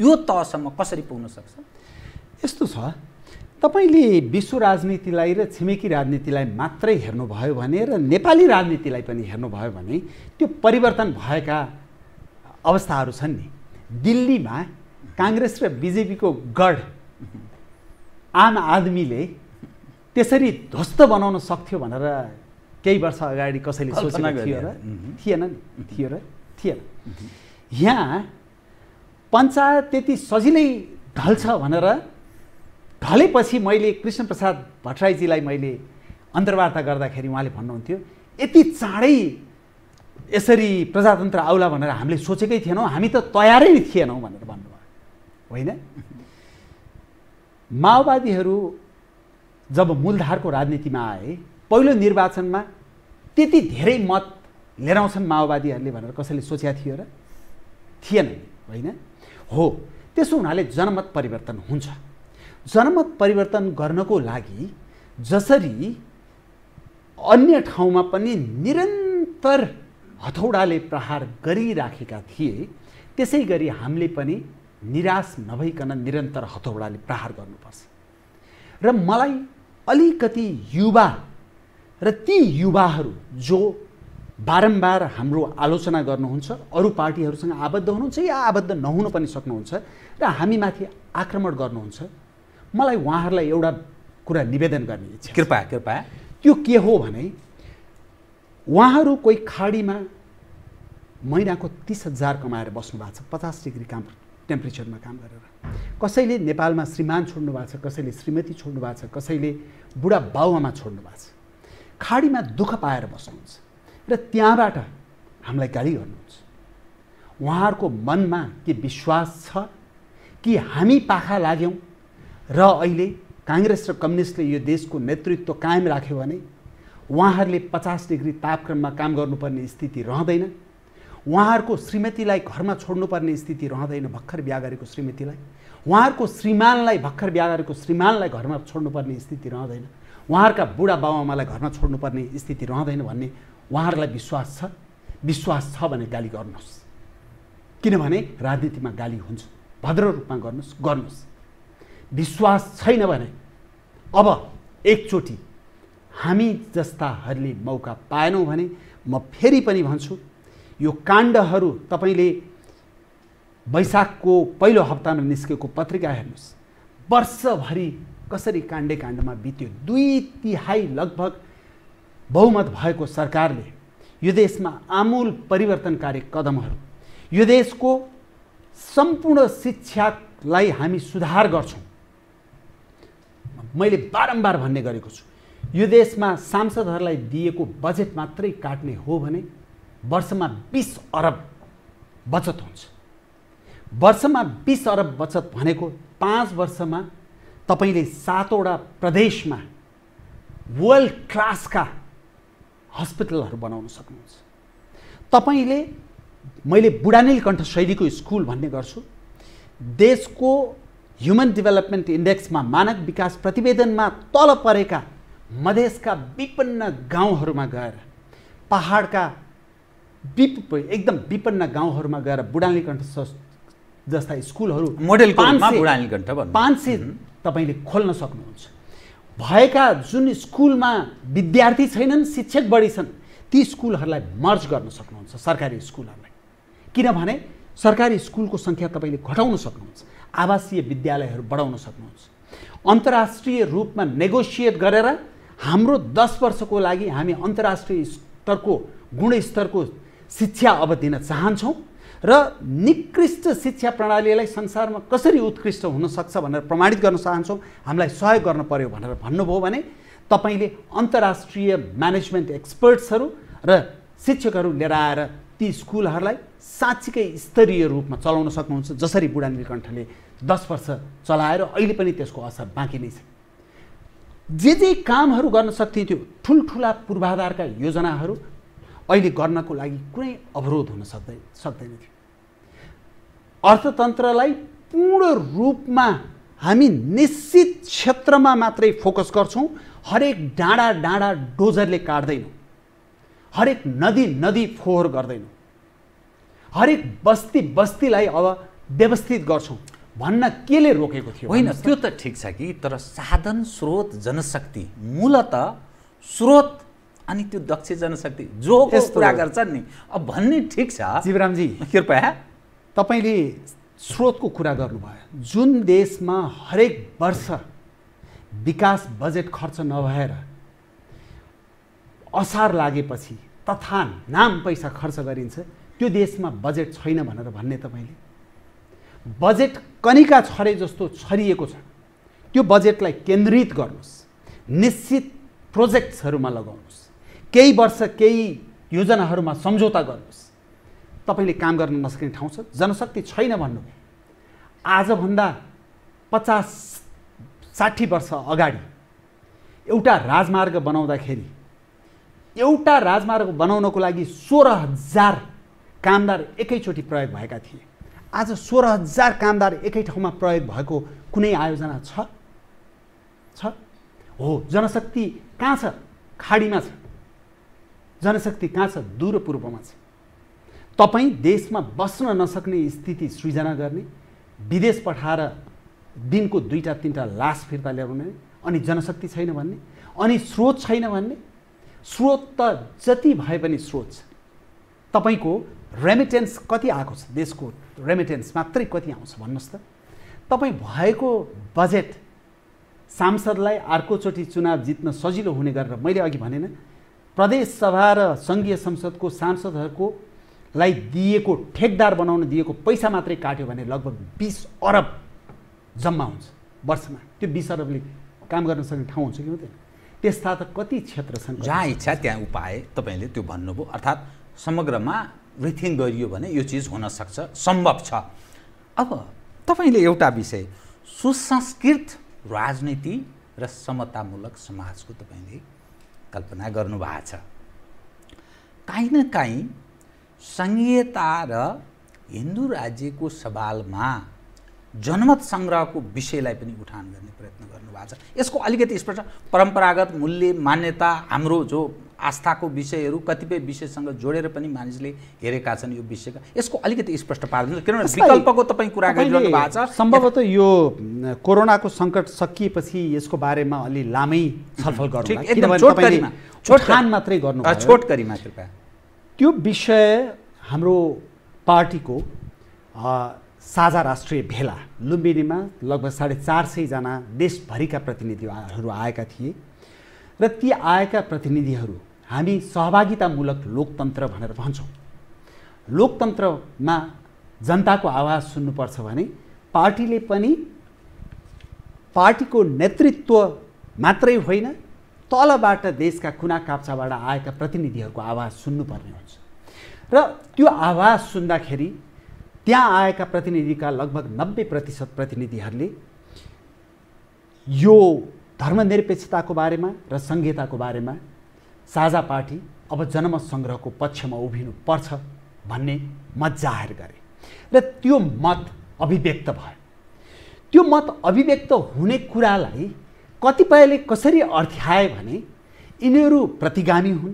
त्यो तहसम्म कसरी पुग्न सक्छ यस्तो छ तपाईँले विश्व राजनीतिलाई र छिमेकी राजनीतिलाई मात्रै हेर्नुभयो भने र नेपाली राजनीतिलाई पनि हेर्नुभयो भने त्यो परिवर्तन भएका अवस्थाहरू छन् नि दिल्लीमा काङ्ग्रेस र बिजेपीको गढ आम आदमीले त्यसरी ध्वस्त बनाउन सक्थ्यो भनेर केही वर्ष अगाडि कसैले सोचेको थियो थिएन नि थियो र थिएन यहाँ पञ्चायत त्यति सजिलै ढल्छ भनेर ढलेपछि मैले कृष्ण प्रसाद भट्टराईजीलाई मैले अन्तर्वार्ता गर्दाखेरि उहाँले भन्नुहुन्थ्यो यति चाँडै यसरी प्रजातन्त्र आउला भनेर हामीले सोचेकै थिएनौँ हामी त तयारै थिएनौँ भनेर भन्नुभयो होइन माओवादीहरू जब मूलधारको राजनीतिमा आए पहिलो निर्वाचनमा त्यति धेरै मत लिएर आउँछन् माओवादीहरूले भनेर कसैले सोचेका थियो र थिएन होइन हो त्यसो हुनाले जनमत परिवर्तन हुन्छ जनमत परिवर्तन गर्नको लागि जसरी अन्य ठाउँमा पनि निरन्तर हथौडाले प्रहार गरिराखेका थिए त्यसै गरी हामीले पनि निराश नभइकन निरन्तर हथौडाले प्रहार गर्नुपर्छ र मलाई अलिकति युवा र ती युवाहरू जो बारम्बार हाम्रो आलोचना गर्नुहुन्छ अरू पार्टीहरूसँग आबद्ध हुनुहुन्छ या आबद्ध नहुन पनि सक्नुहुन्छ र हामीमाथि आक्रमण गर्नुहुन्छ मलाई उहाँहरूलाई एउटा कुरा निवेदन गर्ने इच्छा कृपया कृपया त्यो के हो भने उहाँहरू कोही खाडीमा महिनाको तिस हजार कमाएर बस्नु भएको छ पचास डिग्री काम टेम्परेचरमा काम गरेर कसैले नेपालमा श्रीमान छोड्नु भएको छ कसैले श्रीमती छोड्नु भएको छ कसैले बुढा बाउआमा छोड्नु भएको छ खाडीमा दुःख पाएर बस्नुहुन्छ र त्यहाँबाट हामीलाई गाली गर्नुहुन्छ उहाँहरूको मनमा के विश्वास छ कि हामी पाखा लाग्यौँ र अहिले काङ्ग्रेस र कम्युनिस्टले यो देशको नेतृत्व कायम राख्यो भने उहाँहरूले पचास डिग्री तापक्रममा काम गर्नुपर्ने स्थिति रहँदैन उहाँहरूको श्रीमतीलाई घरमा छोड्नुपर्ने स्थिति रहँदैन भर्खर बिहा गरेको श्रीमतीलाई उहाँहरूको श्रीमानलाई भर्खर बिहा गरेको श्रीमानलाई घरमा छोड्नुपर्ने स्थिति रहँदैन उहाँहरूका बुढा बाबुआमालाई घरमा छोड्नुपर्ने स्थिति रहँदैन भन्ने उहाँहरूलाई विश्वास छ विश्वास छ भने गाली गर्नुहोस् किनभने राजनीतिमा गाली हुन्छ भद्र रूपमा गर्नुहोस् गर्नुहोस् विश्वास छैन भने अब एकचोटि हामी जस्ताहरूले मौका पाएनौँ भने म फेरि पनि भन्छु यो काण्डहरू तपाईँले वैशाखको पहिलो हप्तामा निस्केको पत्रिका हेर्नुहोस् वर्षभरि कसरी काण्डे काण्डमा बित्यो दुई तिहाई लगभग बहुमत भएको सरकारले यो देशमा आमूल परिवर्तनकारी कदमहरू यो देशको सम्पूर्ण शिक्षालाई हामी सुधार गर्छौँ मैले बारम्बार भन्ने गरेको छु यो देशमा सांसदहरूलाई दिएको बजेट मात्रै काट्ने हो भने वर्षमा बिस अरब बचत हुन्छ वर्षमा बिस अरब बचत भनेको पाँच वर्षमा तपाईँले सातवटा प्रदेशमा वर्ल्ड क्लासका हस्पिटलहरू बनाउन सक्नुहुन्छ तपाईँले मैले बुढानील कण्ठ शैलीको स्कुल भन्ने गर्छु देशको ह्युमन डेभलपमेन्ट इन्डेक्समा मानक विकास प्रतिवेदनमा तल परेका मधेसका विपन्न गाउँहरूमा गएर पहाडका विप एकदम विपन्न गाउँहरूमा गएर बुढानी कण्ठ जस्ता स्कुलहरू मोडेल पाँच सय तपाईँले खोल्न सक्नुहुन्छ भएका जुन स्कुलमा विद्यार्थी छैनन् शिक्षक बढी छन् ती स्कुलहरूलाई मर्ज गर्न सक्नुहुन्छ सरकारी स्कुलहरूलाई किनभने सरकारी स्कुलको सङ्ख्या तपाईँले घटाउन सक्नुहुन्छ आवासीय विद्यालयहरू बढाउन सक्नुहुन्छ अन्तर्राष्ट्रिय रूपमा नेगोसिएट गरेर हाम्रो दस वर्षको लागि हामी अन्तर्राष्ट्रिय स्तरको गुणस्तरको शिक्षा अब दिन चाहन्छौँ र निकृष्ट शिक्षा प्रणालीलाई संसारमा कसरी उत्कृष्ट हुनसक्छ भनेर प्रमाणित गर्न चाहन्छौँ हामीलाई सहयोग गर्न पर्यो भनेर भन्नुभयो भने तपाईँले अन्तर्राष्ट्रिय म्यानेजमेन्ट एक्सपर्ट्सहरू र शिक्षकहरू लिएर आएर ती स्कुलहरूलाई साँच्चीकै स्तरीय रूपमा चलाउन सक्नुहुन्छ जसरी बुढा नीलकण्ठले दस वर्ष चलाएर अहिले पनि त्यसको असर बाँकी नै छ जे जे कामहरू गर्न सकिन्थ्यो ठुल्ठुला पूर्वाधारका योजनाहरू अहिले गर्नको लागि कुनै अवरोध हुन सक्दै सक्दैन थियो अर्थतन्त्रलाई पूर्ण रूपमा हामी निश्चित क्षेत्रमा मात्रै फोकस गर्छौँ हरेक डाँडा डाँडा डोजरले काट्दैनौँ हरेक नदी नदी फोहोर गर्दैनौँ हरेक बस्ती बस्तीलाई अब व्यवस्थित गर्छौँ भन्न केले रोकेको थियो होइन त्यो त ठिक छ कि तर साधन स्रोत जनशक्ति मूलत स्रोत अनि त्यो दक्ष जनशक्ति जो कुरा गर्छन् नि अब भन्ने ठिक छ शिवरामजी कृपया तपाईँले स्रोतको कुरा गर्नुभयो जुन देशमा हरेक वर्ष विकास बजेट खर्च नभएर असार लागेपछि तथा नाम पैसा खर्च गरिन्छ त्यो देशमा बजेट छैन भनेर भन्ने तपाईँले बजेट कनिका छरे जस्तो छरिएको छ त्यो बजेटलाई केन्द्रित गर्नुहोस् निश्चित प्रोजेक्ट्सहरूमा लगाउनुहोस् केही वर्ष केही योजनाहरूमा सम्झौता गर्नुहोस् तपाईँले काम गर्न नसक्ने ठाउँ छ जनशक्ति छैन भन्नुभयो आजभन्दा पचास साठी वर्ष अगाडि एउटा राजमार्ग बनाउँदाखेरि एउटा राजमार्ग बनाउनको लागि सोह्र हजार कामदार एकैचोटि प्रयोग भएका थिए आज सोह्र हजार कामदार एकै ठाउँमा प्रयोग भएको कुनै आयोजना छ छ हो जनशक्ति कहाँ छ खाडीमा छ जनशक्ति कहाँ छ दूर पूर्वमा छ तपाईँ देशमा बस्न नसक्ने स्थिति सृजना गर्ने विदेश पठाएर दिनको दुईवटा तिनवटा लास फिर्ता ल्याउने अनि जनशक्ति छैन भन्ने अनि स्रोत छैन भन्ने स्रोत त जति भए पनि स्रोत छ तपाईँको रेमिटेन्स कति आएको छ देशको रेमिटेन्स मात्रै कति आउँछ भन्नुहोस् त तपाईँ भएको बजेट सांसदलाई अर्कोचोटि चुनाव जित्न सजिलो हुने गरेर मैले अघि भनेन प्रदेश सभा र सङ्घीय संसदको सांसदहरूको लाई दिएको ठेकदार बनाउन दिएको पैसा मात्रै काट्यो भने लगभग बिस अरब जम्मा हुन्छ वर्षमा त्यो बिस अरबले काम गर्न सक्ने ठाउँ हुन्छ कि हुँदैन त्यस्ता त कति क्षेत्र छन् जहाँ इच्छा त्यहाँ उपाय तपाईँले त्यो भन्नुभयो अर्थात् समग्रमा रिथिङ गरियो भने यो चिज हुनसक्छ सम्भव छ अब तपाईँले एउटा विषय सुसंस्कृत राजनीति र समतामूलक समाजको तपाईँले कल्पना गर्नुभएको छ काहीँ न काहीँ सङ्घीयता र हिन्दू राज्यको सवालमा जनमत सङ्ग्रहको विषयलाई पनि उठान गर्ने प्रयत्न गर्नुभएको छ यसको अलिकति स्पष्ट परम्परागत मूल्य मान्यता हाम्रो जो आस्थाको विषयहरू कतिपय विषयसँग जोडेर पनि मानिसले हेरेका छन् यो विषयका यसको अलिकति स्पष्ट पारिदिनु किनभने विकल्पको तपाईँ कुरा गरिरहनु भएको छ सम्भवतः यो कोरोनाको सङ्कट सकिएपछि यसको बारेमा अलि लामै छलफल [LAUGHS] गर्नु कृपया त्यो विषय हाम्रो पार्टीको साझा राष्ट्रिय भेला लुम्बिनीमा लगभग साढे चार सयजना देशभरिका प्रतिनिधिहरू आएका थिए र ती आएका प्रतिनिधिहरू हामी सहभागितामूलक लोकतन्त्र भनेर भन्छौँ लोकतन्त्रमा जनताको आवाज सुन्नुपर्छ भने पार्टीले पनि पार्टीको नेतृत्व मात्रै होइन तलबाट देशका कुना काप्चाबाट आएका प्रतिनिधिहरूको आवाज सुन्नुपर्ने हुन्छ र त्यो आवाज सुन्दाखेरि त्यहाँ आएका प्रतिनिधिका लगभग नब्बे प्रतिशत प्रतिनिधिहरूले यो धर्मनिरपेक्षताको बारेमा र सङ्घीयताको बारेमा साझा पार्टी अब जनमत सङ्ग्रहको पक्षमा उभिनुपर्छ भन्ने मत जाहेर गरे र त्यो मत अभिव्यक्त भयो त्यो मत अभिव्यक्त हुने कुरालाई कतिपयले कसरी अर्थ्याए भने यिनीहरू प्रतिगामी हुन्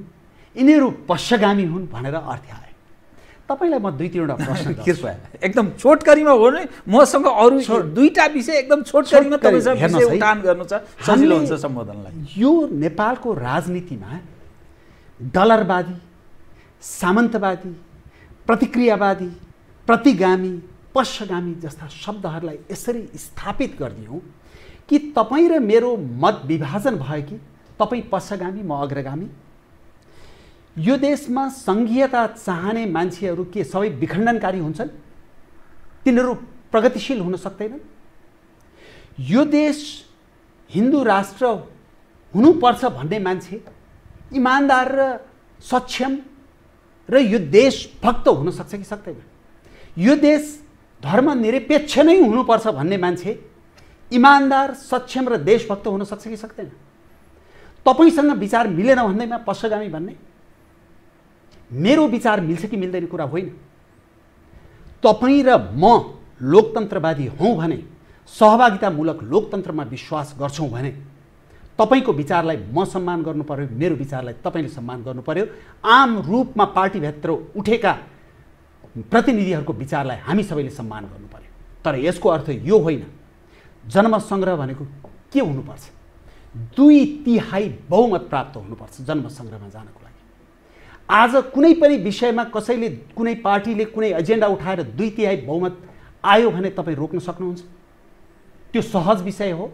यिनीहरू पश्चगामी हुन् भनेर अर्थ्याए तपाईँलाई म दुई तिनवटा [LAUGHS] प्रश्न एकदम छोटकरीमा हो भने मसँग अरू दुईवटा विषय एकदम छोटकरीमा गर्नु छ सम्बोधनलाई यो नेपालको राजनीतिमा डलरवादी सामन्तवादी प्रतिक्रियावादी प्रतिगामी पश्चगामी जस्ता शब्दहरूलाई यसरी स्थापित गरिदिउँ कि तपाईँ र मेरो मत विभाजन भयो कि तपाईँ पश्चगामी म अग्रगामी यो देशमा सङ्घीयता चाहने मान्छेहरू के सबै विखण्डनकारी हुन्छन् तिनीहरू प्रगतिशील हुन सक्दैनन् यो देश हिन्दू राष्ट्र हुनुपर्छ भन्ने मान्छे इमान्दार र सक्षम र यो देशभक्त हुनसक्छ कि सक्दैन यो देश धर्मनिरपेक्ष नै हुनुपर्छ भन्ने मान्छे इमान्दार सक्षम र देशभक्त हुनसक्छ कि सक्दैन तपाईँसँग विचार मिलेन भन्दैमा पश्चगामी भन्ने मेरो विचार मिल्छ कि मिल्दैन कुरा होइन तपाईँ र म लोकतन्त्रवादी हौँ भने सहभागितामूलक लोकतन्त्रमा विश्वास गर्छौँ भने तपाईँको विचारलाई म सम्मान गर्नु पऱ्यो मेरो विचारलाई तपाईँले सम्मान गर्नु पऱ्यो आम रूपमा पार्टीभित्र उठेका प्रतिनिधिहरूको विचारलाई हामी सबैले सम्मान गर्नु पऱ्यो तर यसको अर्थ यो होइन जन्मसङ्ग्रह भनेको के हुनुपर्छ दुई तिहाई बहुमत प्राप्त हुनुपर्छ जन्मसङ्ग्रहमा जानको लागि आज कुनै पनि विषयमा कसैले कुनै पार्टीले कुनै एजेन्डा उठाएर दुई तिहाई बहुमत आयो भने तपाईँ रोक्न सक्नुहुन्छ त्यो सहज विषय हो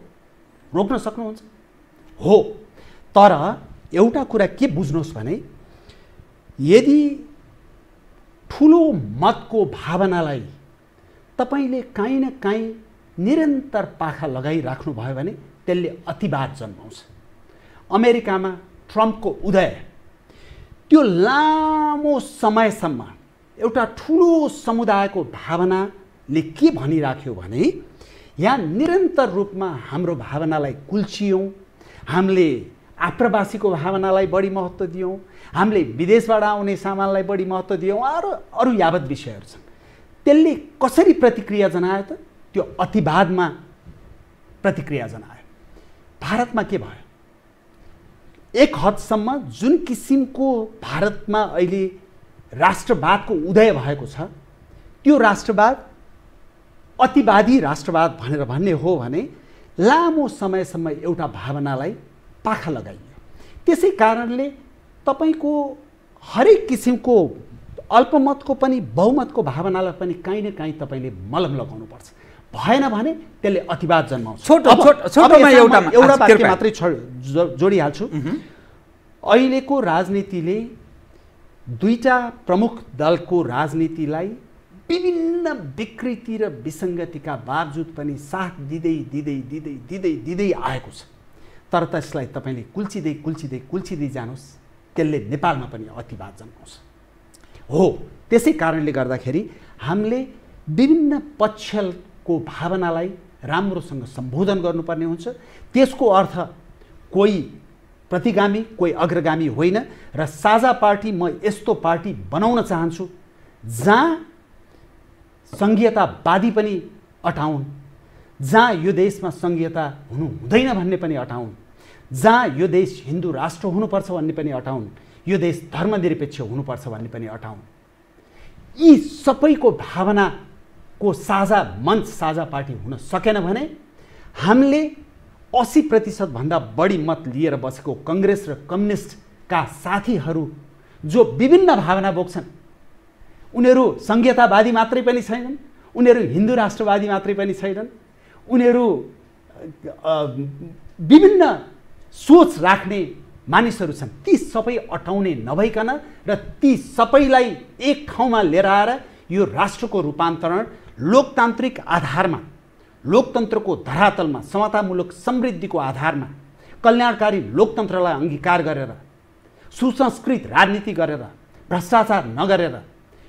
रोक्न सक्नुहुन्छ हो तर एउटा कुरा के बुझ्नुहोस् भने यदि ठुलो मतको भावनालाई तपाईँले काहीँ न काहीँ निरन्तर पाखा लगाइराख्नुभयो भने त्यसले अतिवाद जन्माउँछ अमेरिकामा ट्रम्पको उदय त्यो लामो समयसम्म एउटा ठुलो समुदायको भावनाले के भनिराख्यो भने यहाँ निरन्तर रूपमा हाम्रो भावनालाई कुल्चियौँ हामीले आप्रवासीको भावनालाई बढी महत्त्व दियौँ हामीले विदेशबाट आउने सामानलाई बढी महत्त्व दियौँ अरू अरू यावत विषयहरू छन् त्यसले कसरी प्रतिक्रिया जनायो त त्यो अतिवादमा प्रतिक्रिया जनायो भारतमा के भयो एक हदसम्म जुन किसिमको भारतमा अहिले राष्ट्रवादको उदय भएको छ त्यो राष्ट्रवाद अतिवादी राष्ट्रवाद भनेर भन्ने हो भने लामो समयसम्म एउटा भावनालाई पाखा लगाइयो त्यसै कारणले तपाईँको हरेक किसिमको अल्पमतको पनि बहुमतको भावनालाई पनि काहीँ न काहीँ तपाईँले मलम लगाउनुपर्छ भएन भने त्यसले अतिवाद जन्माउँछ मात्रै छोटोमा एउटा मात्रै जोडिहाल्छु अहिलेको राजनीतिले दुईटा प्रमुख दलको राजनीतिलाई विभिन्न विकृति र विसङ्गतिका बावजुद पनि साथ दिँदै दिँदै दिँदै दिँदै दिँदै आएको छ तर त्यसलाई तपाईँले कुल्चिँदै कुल्चिँदै कुल्चिँदै जानुहोस् त्यसले नेपालमा पनि अतिवाद जन्माउँछ हो त्यसै कारणले गर्दाखेरि हामीले विभिन्न पक्षको भावनालाई राम्रोसँग सम्बोधन गर्नुपर्ने हुन्छ त्यसको अर्थ कोही प्रतिगामी कोही अग्रगामी होइन र साझा पार्टी म यस्तो पार्टी बनाउन चाहन्छु जहाँ सङ्घीयतावादी पनि अटाउन् जहाँ यो देशमा सङ्घीयता हुनु हुँदैन भन्ने पनि अटाउन् जहाँ यो देश हिन्दू राष्ट्र हुनुपर्छ भन्ने पनि अटाउन् यो देश धर्मनिरपेक्ष हुनुपर्छ भन्ने पनि अटाउन् यी सबैको भावनाको साझा मञ्च साझा पार्टी हुन सकेन भने हामीले असी प्रतिशतभन्दा बढी मत लिएर बसेको कङ्ग्रेस र कम्युनिस्टका साथीहरू जो विभिन्न भावना बोक्छन् उनीहरू सङ्घीयतावादी मात्रै पनि छैनन् उनीहरू हिन्दू राष्ट्रवादी मात्रै पनि छैनन् उनीहरू विभिन्न सोच राख्ने मानिसहरू छन् ती सबै अटाउने नभइकन र ती सबैलाई एक ठाउँमा लिएर आएर यो राष्ट्रको रूपान्तरण लोकतान्त्रिक आधारमा लोकतन्त्रको धरातलमा समतामूलक समृद्धिको आधारमा कल्याणकारी लोकतन्त्रलाई अङ्गीकार गरेर सुसंस्कृत राजनीति गरेर भ्रष्टाचार नगरेर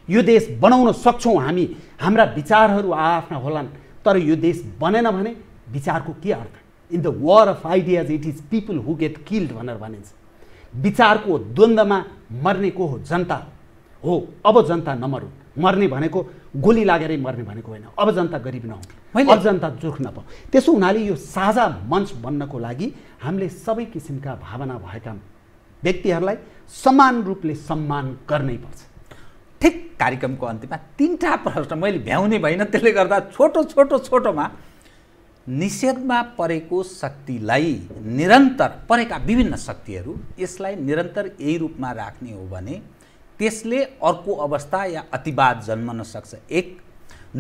यो देश बनाउन सक्छौँ हामी हाम्रा विचारहरू आआफ्ना होलान् तर यो देश बनेन भने विचारको के अर्थ in the war of ideas it is people who get killed भनेर भनिन्छ विचारको द्वन्द्वमा मर्ने को हो जनता हो अब जनता नमरु मर्ने भनेको गोली लागेरै मर्ने भनेको होइन अब जनता गरिब नहुन् अब जनता जोख नपाउँ त्यसो हुनाले यो साझा मञ्च बन्नको लागि हामीले सबै किसिमका भावना भएका व्यक्तिहरूलाई समान रूपले सम्मान गर्नै पर्छ ठिक कार्यक्रमको अन्त्यमा तिनवटा प्रश्न मैले भ्याउने भइनँ त्यसले गर्दा छोटो छोटो छोटोमा निषेधमा परेको शक्तिलाई निरन्तर परेका विभिन्न शक्तिहरू यसलाई निरन्तर यही रूपमा राख्ने हो भने त्यसले अर्को अवस्था या अतिवाद जन्मन सक्छ एक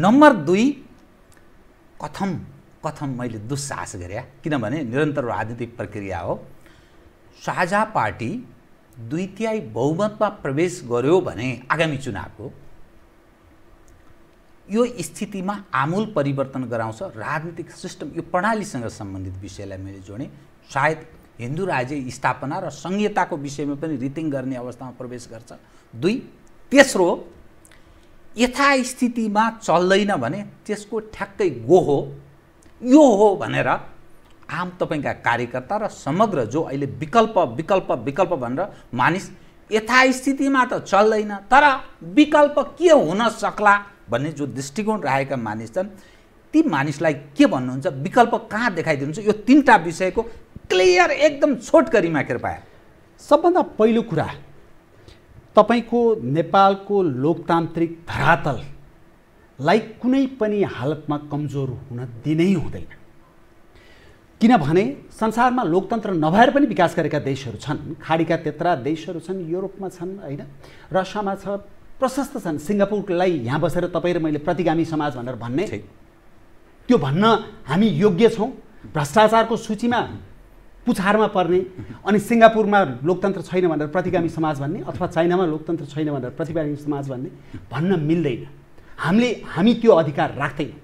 नम्बर दुई कथम कथम मैले दुस्साहस गरे किनभने निरन्तर राजनीतिक प्रक्रिया हो साझा पार्टी दुई तिहाई बहुमतमा प्रवेश गर्यो भने आगामी चुनावको यो स्थितिमा आमूल परिवर्तन गराउँछ राजनीतिक सिस्टम यो प्रणालीसँग सम्बन्धित विषयलाई मैले जोडेँ सायद हिन्दू राज्य स्थापना र संहिताको विषयमा पनि रिथिङ गर्ने अवस्थामा प्रवेश गर्छ दुई तेस्रो यथास्थितिमा चल्दैन भने त्यसको ठ्याक्कै गो हो यो हो भनेर आम तपाईँका कार्यकर्ता र समग्र जो अहिले विकल्प विकल्प विकल्प भनेर मानिस यथास्थितिमा त चल्दैन तर विकल्प के हुन सक्ला भन्ने जो दृष्टिकोण राखेका मानिस छन् ती मानिसलाई के भन्नुहुन्छ विकल्प कहाँ देखाइदिनुहुन्छ यो तिनवटा विषयको क्लियर एकदम छोटकरीमा कृपया सबभन्दा पहिलो कुरा तपाईँको नेपालको लोकतान्त्रिक धरातललाई कुनै पनि हालतमा कमजोर हुन दिनै हुँदैन किनभने संसारमा लोकतन्त्र नभएर पनि विकास गरेका देशहरू छन् खाडीका त्यत्रा देशहरू छन् युरोपमा छन् होइन रसियामा छ प्रशस्त छन् सिङ्गापुरलाई यहाँ बसेर तपाईँ र मैले प्रतिगामी समाज भनेर भन्ने त्यो भन्न हामी योग्य छौँ भ्रष्टाचारको सूचीमा पुछारमा पर्ने अनि सिङ्गापुरमा लोकतन्त्र छैन भनेर प्रतिगामी समाज भन्ने अथवा चाइनामा लोकतन्त्र छैन भनेर प्रतिगामी समाज भन्ने भन्न मिल्दैन हामीले हामी त्यो अधिकार राख्दैनौँ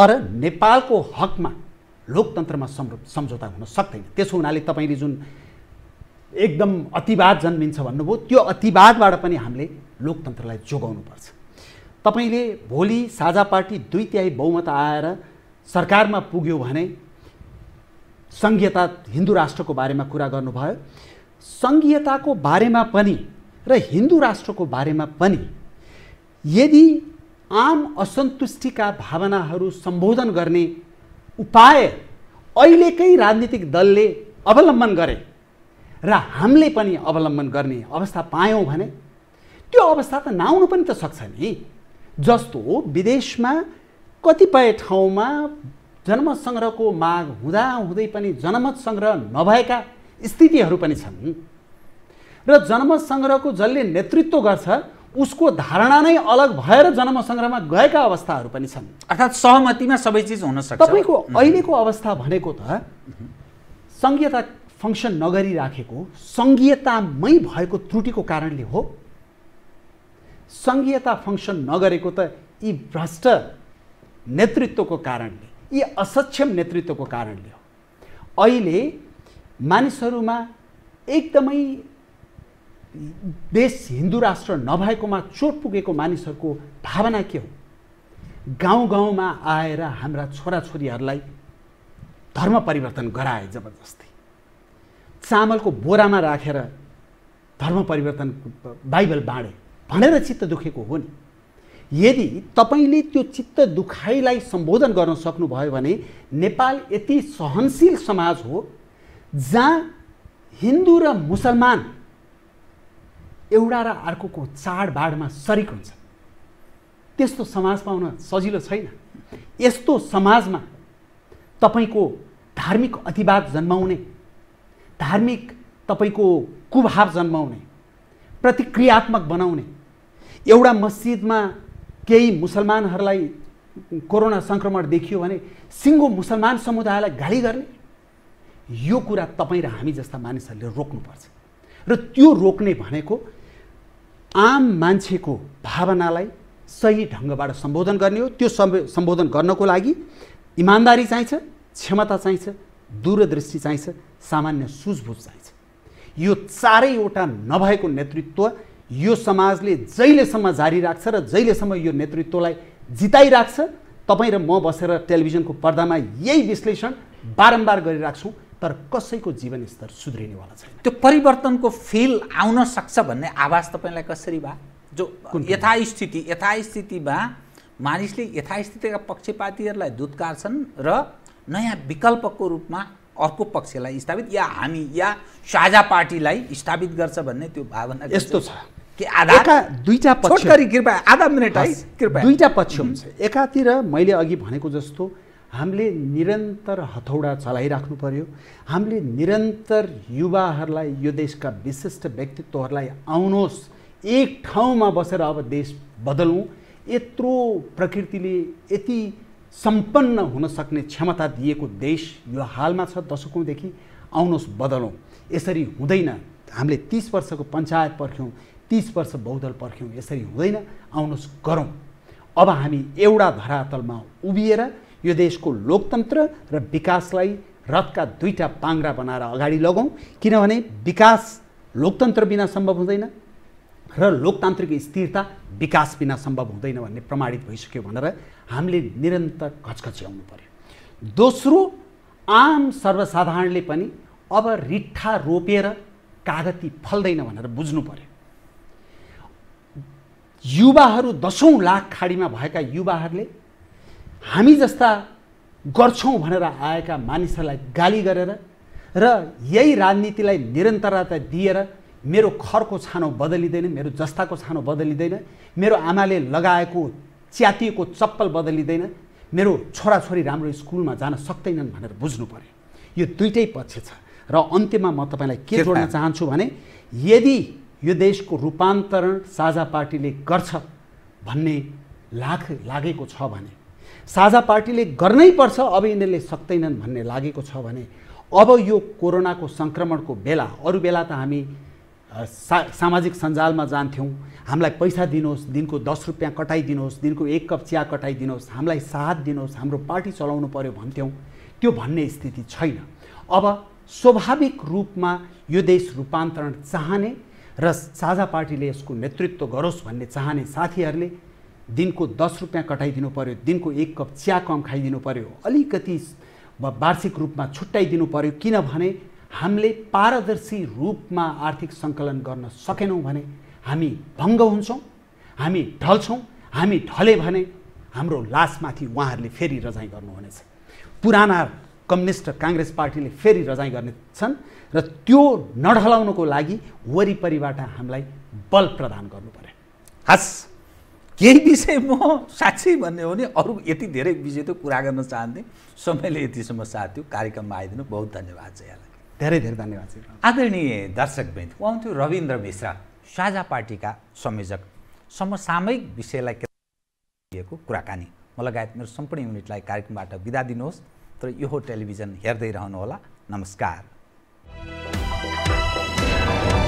तर नेपालको हकमा लोकतन्त्रमा सम्झौता हुन सक्दैन त्यसो हुनाले तपाईँले जुन एकदम अतिवाद जन्मिन्छ भन्नुभयो त्यो अतिवादबाट पनि हामीले लोकतन्त्रलाई जोगाउनुपर्छ तपाईँले भोलि साझा पार्टी दुई तिहाई बहुमत आएर सरकारमा पुग्यो भने सङ्घीयता हिन्दू राष्ट्रको बारेमा कुरा गर्नुभयो सङ्घीयताको बारेमा पनि र हिन्दू राष्ट्रको बारेमा पनि यदि आम असन्तुष्टिका भावनाहरू सम्बोधन गर्ने उपाय अहिलेकै राजनीतिक दलले अवलम्बन गरे र हामीले पनि अवलम्बन गर्ने अवस्था पायौँ भने त्यो अवस्था त नआउनु पनि त सक्छ नि जस्तो विदेशमा कतिपय ठाउँमा जनमत सङ्ग्रहको माग हुँदाहुँदै पनि जनमत सङ्ग्रह नभएका स्थितिहरू पनि छन् र जनमत सङ्ग्रहको जसले नेतृत्व गर्छ उसको धारणा नै अलग भएर जनमसङ्ग्रहमा गएका अवस्थाहरू पनि छन् अर्थात् सहमतिमा सबै चिज हुन सक्छ तपाईँको अहिलेको अवस्था भनेको त सङ्घीयता फङ्सन नगरिराखेको सङ्घीयतामै भएको त्रुटिको कारणले हो सङ्घीयता फङ्सन नगरेको त यी भ्रष्ट नेतृत्वको कारणले यी असक्षम नेतृत्वको कारणले हो अहिले मानिसहरूमा एकदमै देश हिन्दू राष्ट्र नभएकोमा चोट पुगेको मानिसहरूको भावना के हो गाउँ गाउँमा आएर हाम्रा छोराछोरीहरूलाई धर्म परिवर्तन गराए जबरजस्ती चामलको बोरामा राखेर धर्म परिवर्तन बाइबल बाँडे भनेर चित्त दुखेको हो नि यदि तपाईँले त्यो चित्त दुखाइलाई सम्बोधन गर्न सक्नुभयो भने नेपाल यति सहनशील समाज हो जहाँ हिन्दू र मुसलमान एउटा र अर्कोको चाडबाडमा सरिक हुन्छ त्यस्तो समाज पाउन सजिलो छैन यस्तो समाजमा तपाईँको धार्मिक अतिवाद जन्माउने धार्मिक तपाईँको कुभाव जन्माउने प्रतिक्रियात्मक बनाउने एउटा मस्जिदमा केही मुसलमानहरूलाई कोरोना सङ्क्रमण देखियो भने सिङ्गो मुसलमान समुदायलाई गाली गर्ने यो कुरा तपाईँ र हामी जस्ता मानिसहरूले रोक्नुपर्छ र त्यो रोक्ने भनेको आम मान्छेको भावनालाई सही ढङ्गबाट सम्बोधन गर्ने हो त्यो सम्बोधन गर्नको लागि इमान्दारी चाहिन्छ क्षमता चाहिन्छ दूरदृष्टि चाहिन्छ सामान्य सुझबुझ चाहिन्छ यो चारैवटा नभएको नेतृत्व यो समाजले जहिलेसम्म जारी राख्छ र जहिलेसम्म यो नेतृत्वलाई जिताइराख्छ तपाईँ र म बसेर टेलिभिजनको पर्दामा यही विश्लेषण बारम्बार गरिराख्छौँ तर कसैको जीवनस्तर सुध्रिनेवाला छैन त्यो परिवर्तनको फिल आउन सक्छ भन्ने आवाज तपाईँलाई कसरी भयो जो यथास्थिति यथास्थितिमा मानिसले यथास्थितिका पक्षपातीहरूलाई दुत्कार्छन् र नयाँ विकल्पको रूपमा अर्को पक्षलाई स्थापित या हामी या साझा पार्टीलाई स्थापित गर्छ भन्ने त्यो भावना यस्तो छ कि आधा दुईवटा पक्ष कृपया आधा मिनट है कृपया दुईवटा पक्ष हुन्छ एकातिर मैले अघि भनेको जस्तो हामीले निरन्तर हथौडा चलाइराख्नु पर्यो हामीले निरन्तर युवाहरूलाई यो देशका विशिष्ट व्यक्तित्वहरूलाई आउनुहोस् एक ठाउँमा बसेर अब देश बदलौँ यत्रो प्रकृतिले यति सम्पन्न हुन सक्ने क्षमता दिएको देश यो हालमा छ दशकौँदेखि आउनुहोस् बदलौँ यसरी हुँदैन हामीले तिस वर्षको पञ्चायत पर्ख्यौँ तिस वर्ष बहुदल पर्ख्यौँ यसरी हुँदैन आउनुहोस् गरौँ अब हामी एउटा धरातलमा उभिएर यो देशको लोकतन्त्र र विकासलाई रथका दुईवटा पाङ्रा बनाएर अगाडि लगाउँ किनभने विकास लोकतन्त्र बिना सम्भव हुँदैन र लोकतान्त्रिक स्थिरता विकास बिना सम्भव हुँदैन भन्ने प्रमाणित भइसक्यो भनेर हामीले निरन्तर घचघच्याउनु पर्यो दोस्रो आम सर्वसाधारणले पनि अब रिट्ठा रोपेर कागती फल्दैन भनेर बुझ्नु पर्यो युवाहरू दसौँ लाख खाडीमा भएका युवाहरूले हामी जस्ता गर्छौँ भनेर आएका मानिसहरूलाई गाली गरेर र यही राजनीतिलाई निरन्तरता दिएर मेरो खरको छानो बदलिँदैन मेरो जस्ताको छानो बदलिँदैन मेरो आमाले लगाएको च्यातिएको चप्पल बदलिँदैन मेरो छोराछोरी राम्रो स्कुलमा जान सक्दैनन् भनेर बुझ्नु पऱ्यो यो दुइटै पक्ष छ र अन्त्यमा म तपाईँलाई के जोड्न चाहन्छु भने यदि यो देशको रूपान्तरण साझा पार्टीले गर्छ भन्ने लाख लागेको छ भने साझा पार्टीले गर्नै पर्छ अब यिनीहरूले सक्दैनन् भन्ने लागेको छ भने अब यो कोरोनाको सङ्क्रमणको बेला अरू बेला त हामी सा सामाजिक सञ्जालमा जान्थ्यौँ हामीलाई पैसा दिनुहोस् दिनको दस रुपियाँ कटाइदिनुहोस् दिनको एक कप चिया कटाइदिनुहोस् हामीलाई साथ दिनुहोस् हाम्रो पार्टी चलाउनु पऱ्यो भन्थ्यौँ त्यो भन्ने स्थिति छैन अब स्वाभाविक रूपमा यो देश रूपान्तरण चाहने र साझा पार्टीले यसको नेतृत्व गरोस् भन्ने चाहने साथीहरूले दिनको दस रुपियाँ कटाइदिनु पऱ्यो दिनको एक कप चिया कम खाइदिनु पऱ्यो अलिकति वार्षिक रूपमा छुट्याइदिनु पऱ्यो किनभने हामीले पारदर्शी रूपमा आर्थिक सङ्कलन गर्न सकेनौँ भने हामी भङ्ग हुन्छौँ हामी ढल्छौँ हामी ढले भने हाम्रो लासमाथि उहाँहरूले फेरि रजाइ गर्नुहुनेछ पुराना कम्युनिस्ट र काङ्ग्रेस पार्टीले फेरि रजाइ गर्नेछन् र त्यो नढलाउनको लागि वरिपरिबाट हामीलाई बल प्रदान गर्नु पऱ्यो हस् केही विषय म साँच्चै भन्ने हो भने अरू यति धेरै विषय त कुरा गर्न चाहन्थेँ समयले यतिसम्म साथ थियो कार्यक्रममा आइदिनु बहुत धन्यवाद छ यहाँलाई धेरै धेरै धन्यवाद छ आदरणीय दर्शकवृन्द आउँथ्यो रविन्द्र मिश्रा साझा पार्टीका संयोजक समसामयिक विषयलाई दिएको कुराकानी म लगायत मेरो सम्पूर्ण युनिटलाई कार्यक्रमबाट बिदा दिनुहोस् तर यो टेलिभिजन हेर्दै रहनुहोला नमस्कार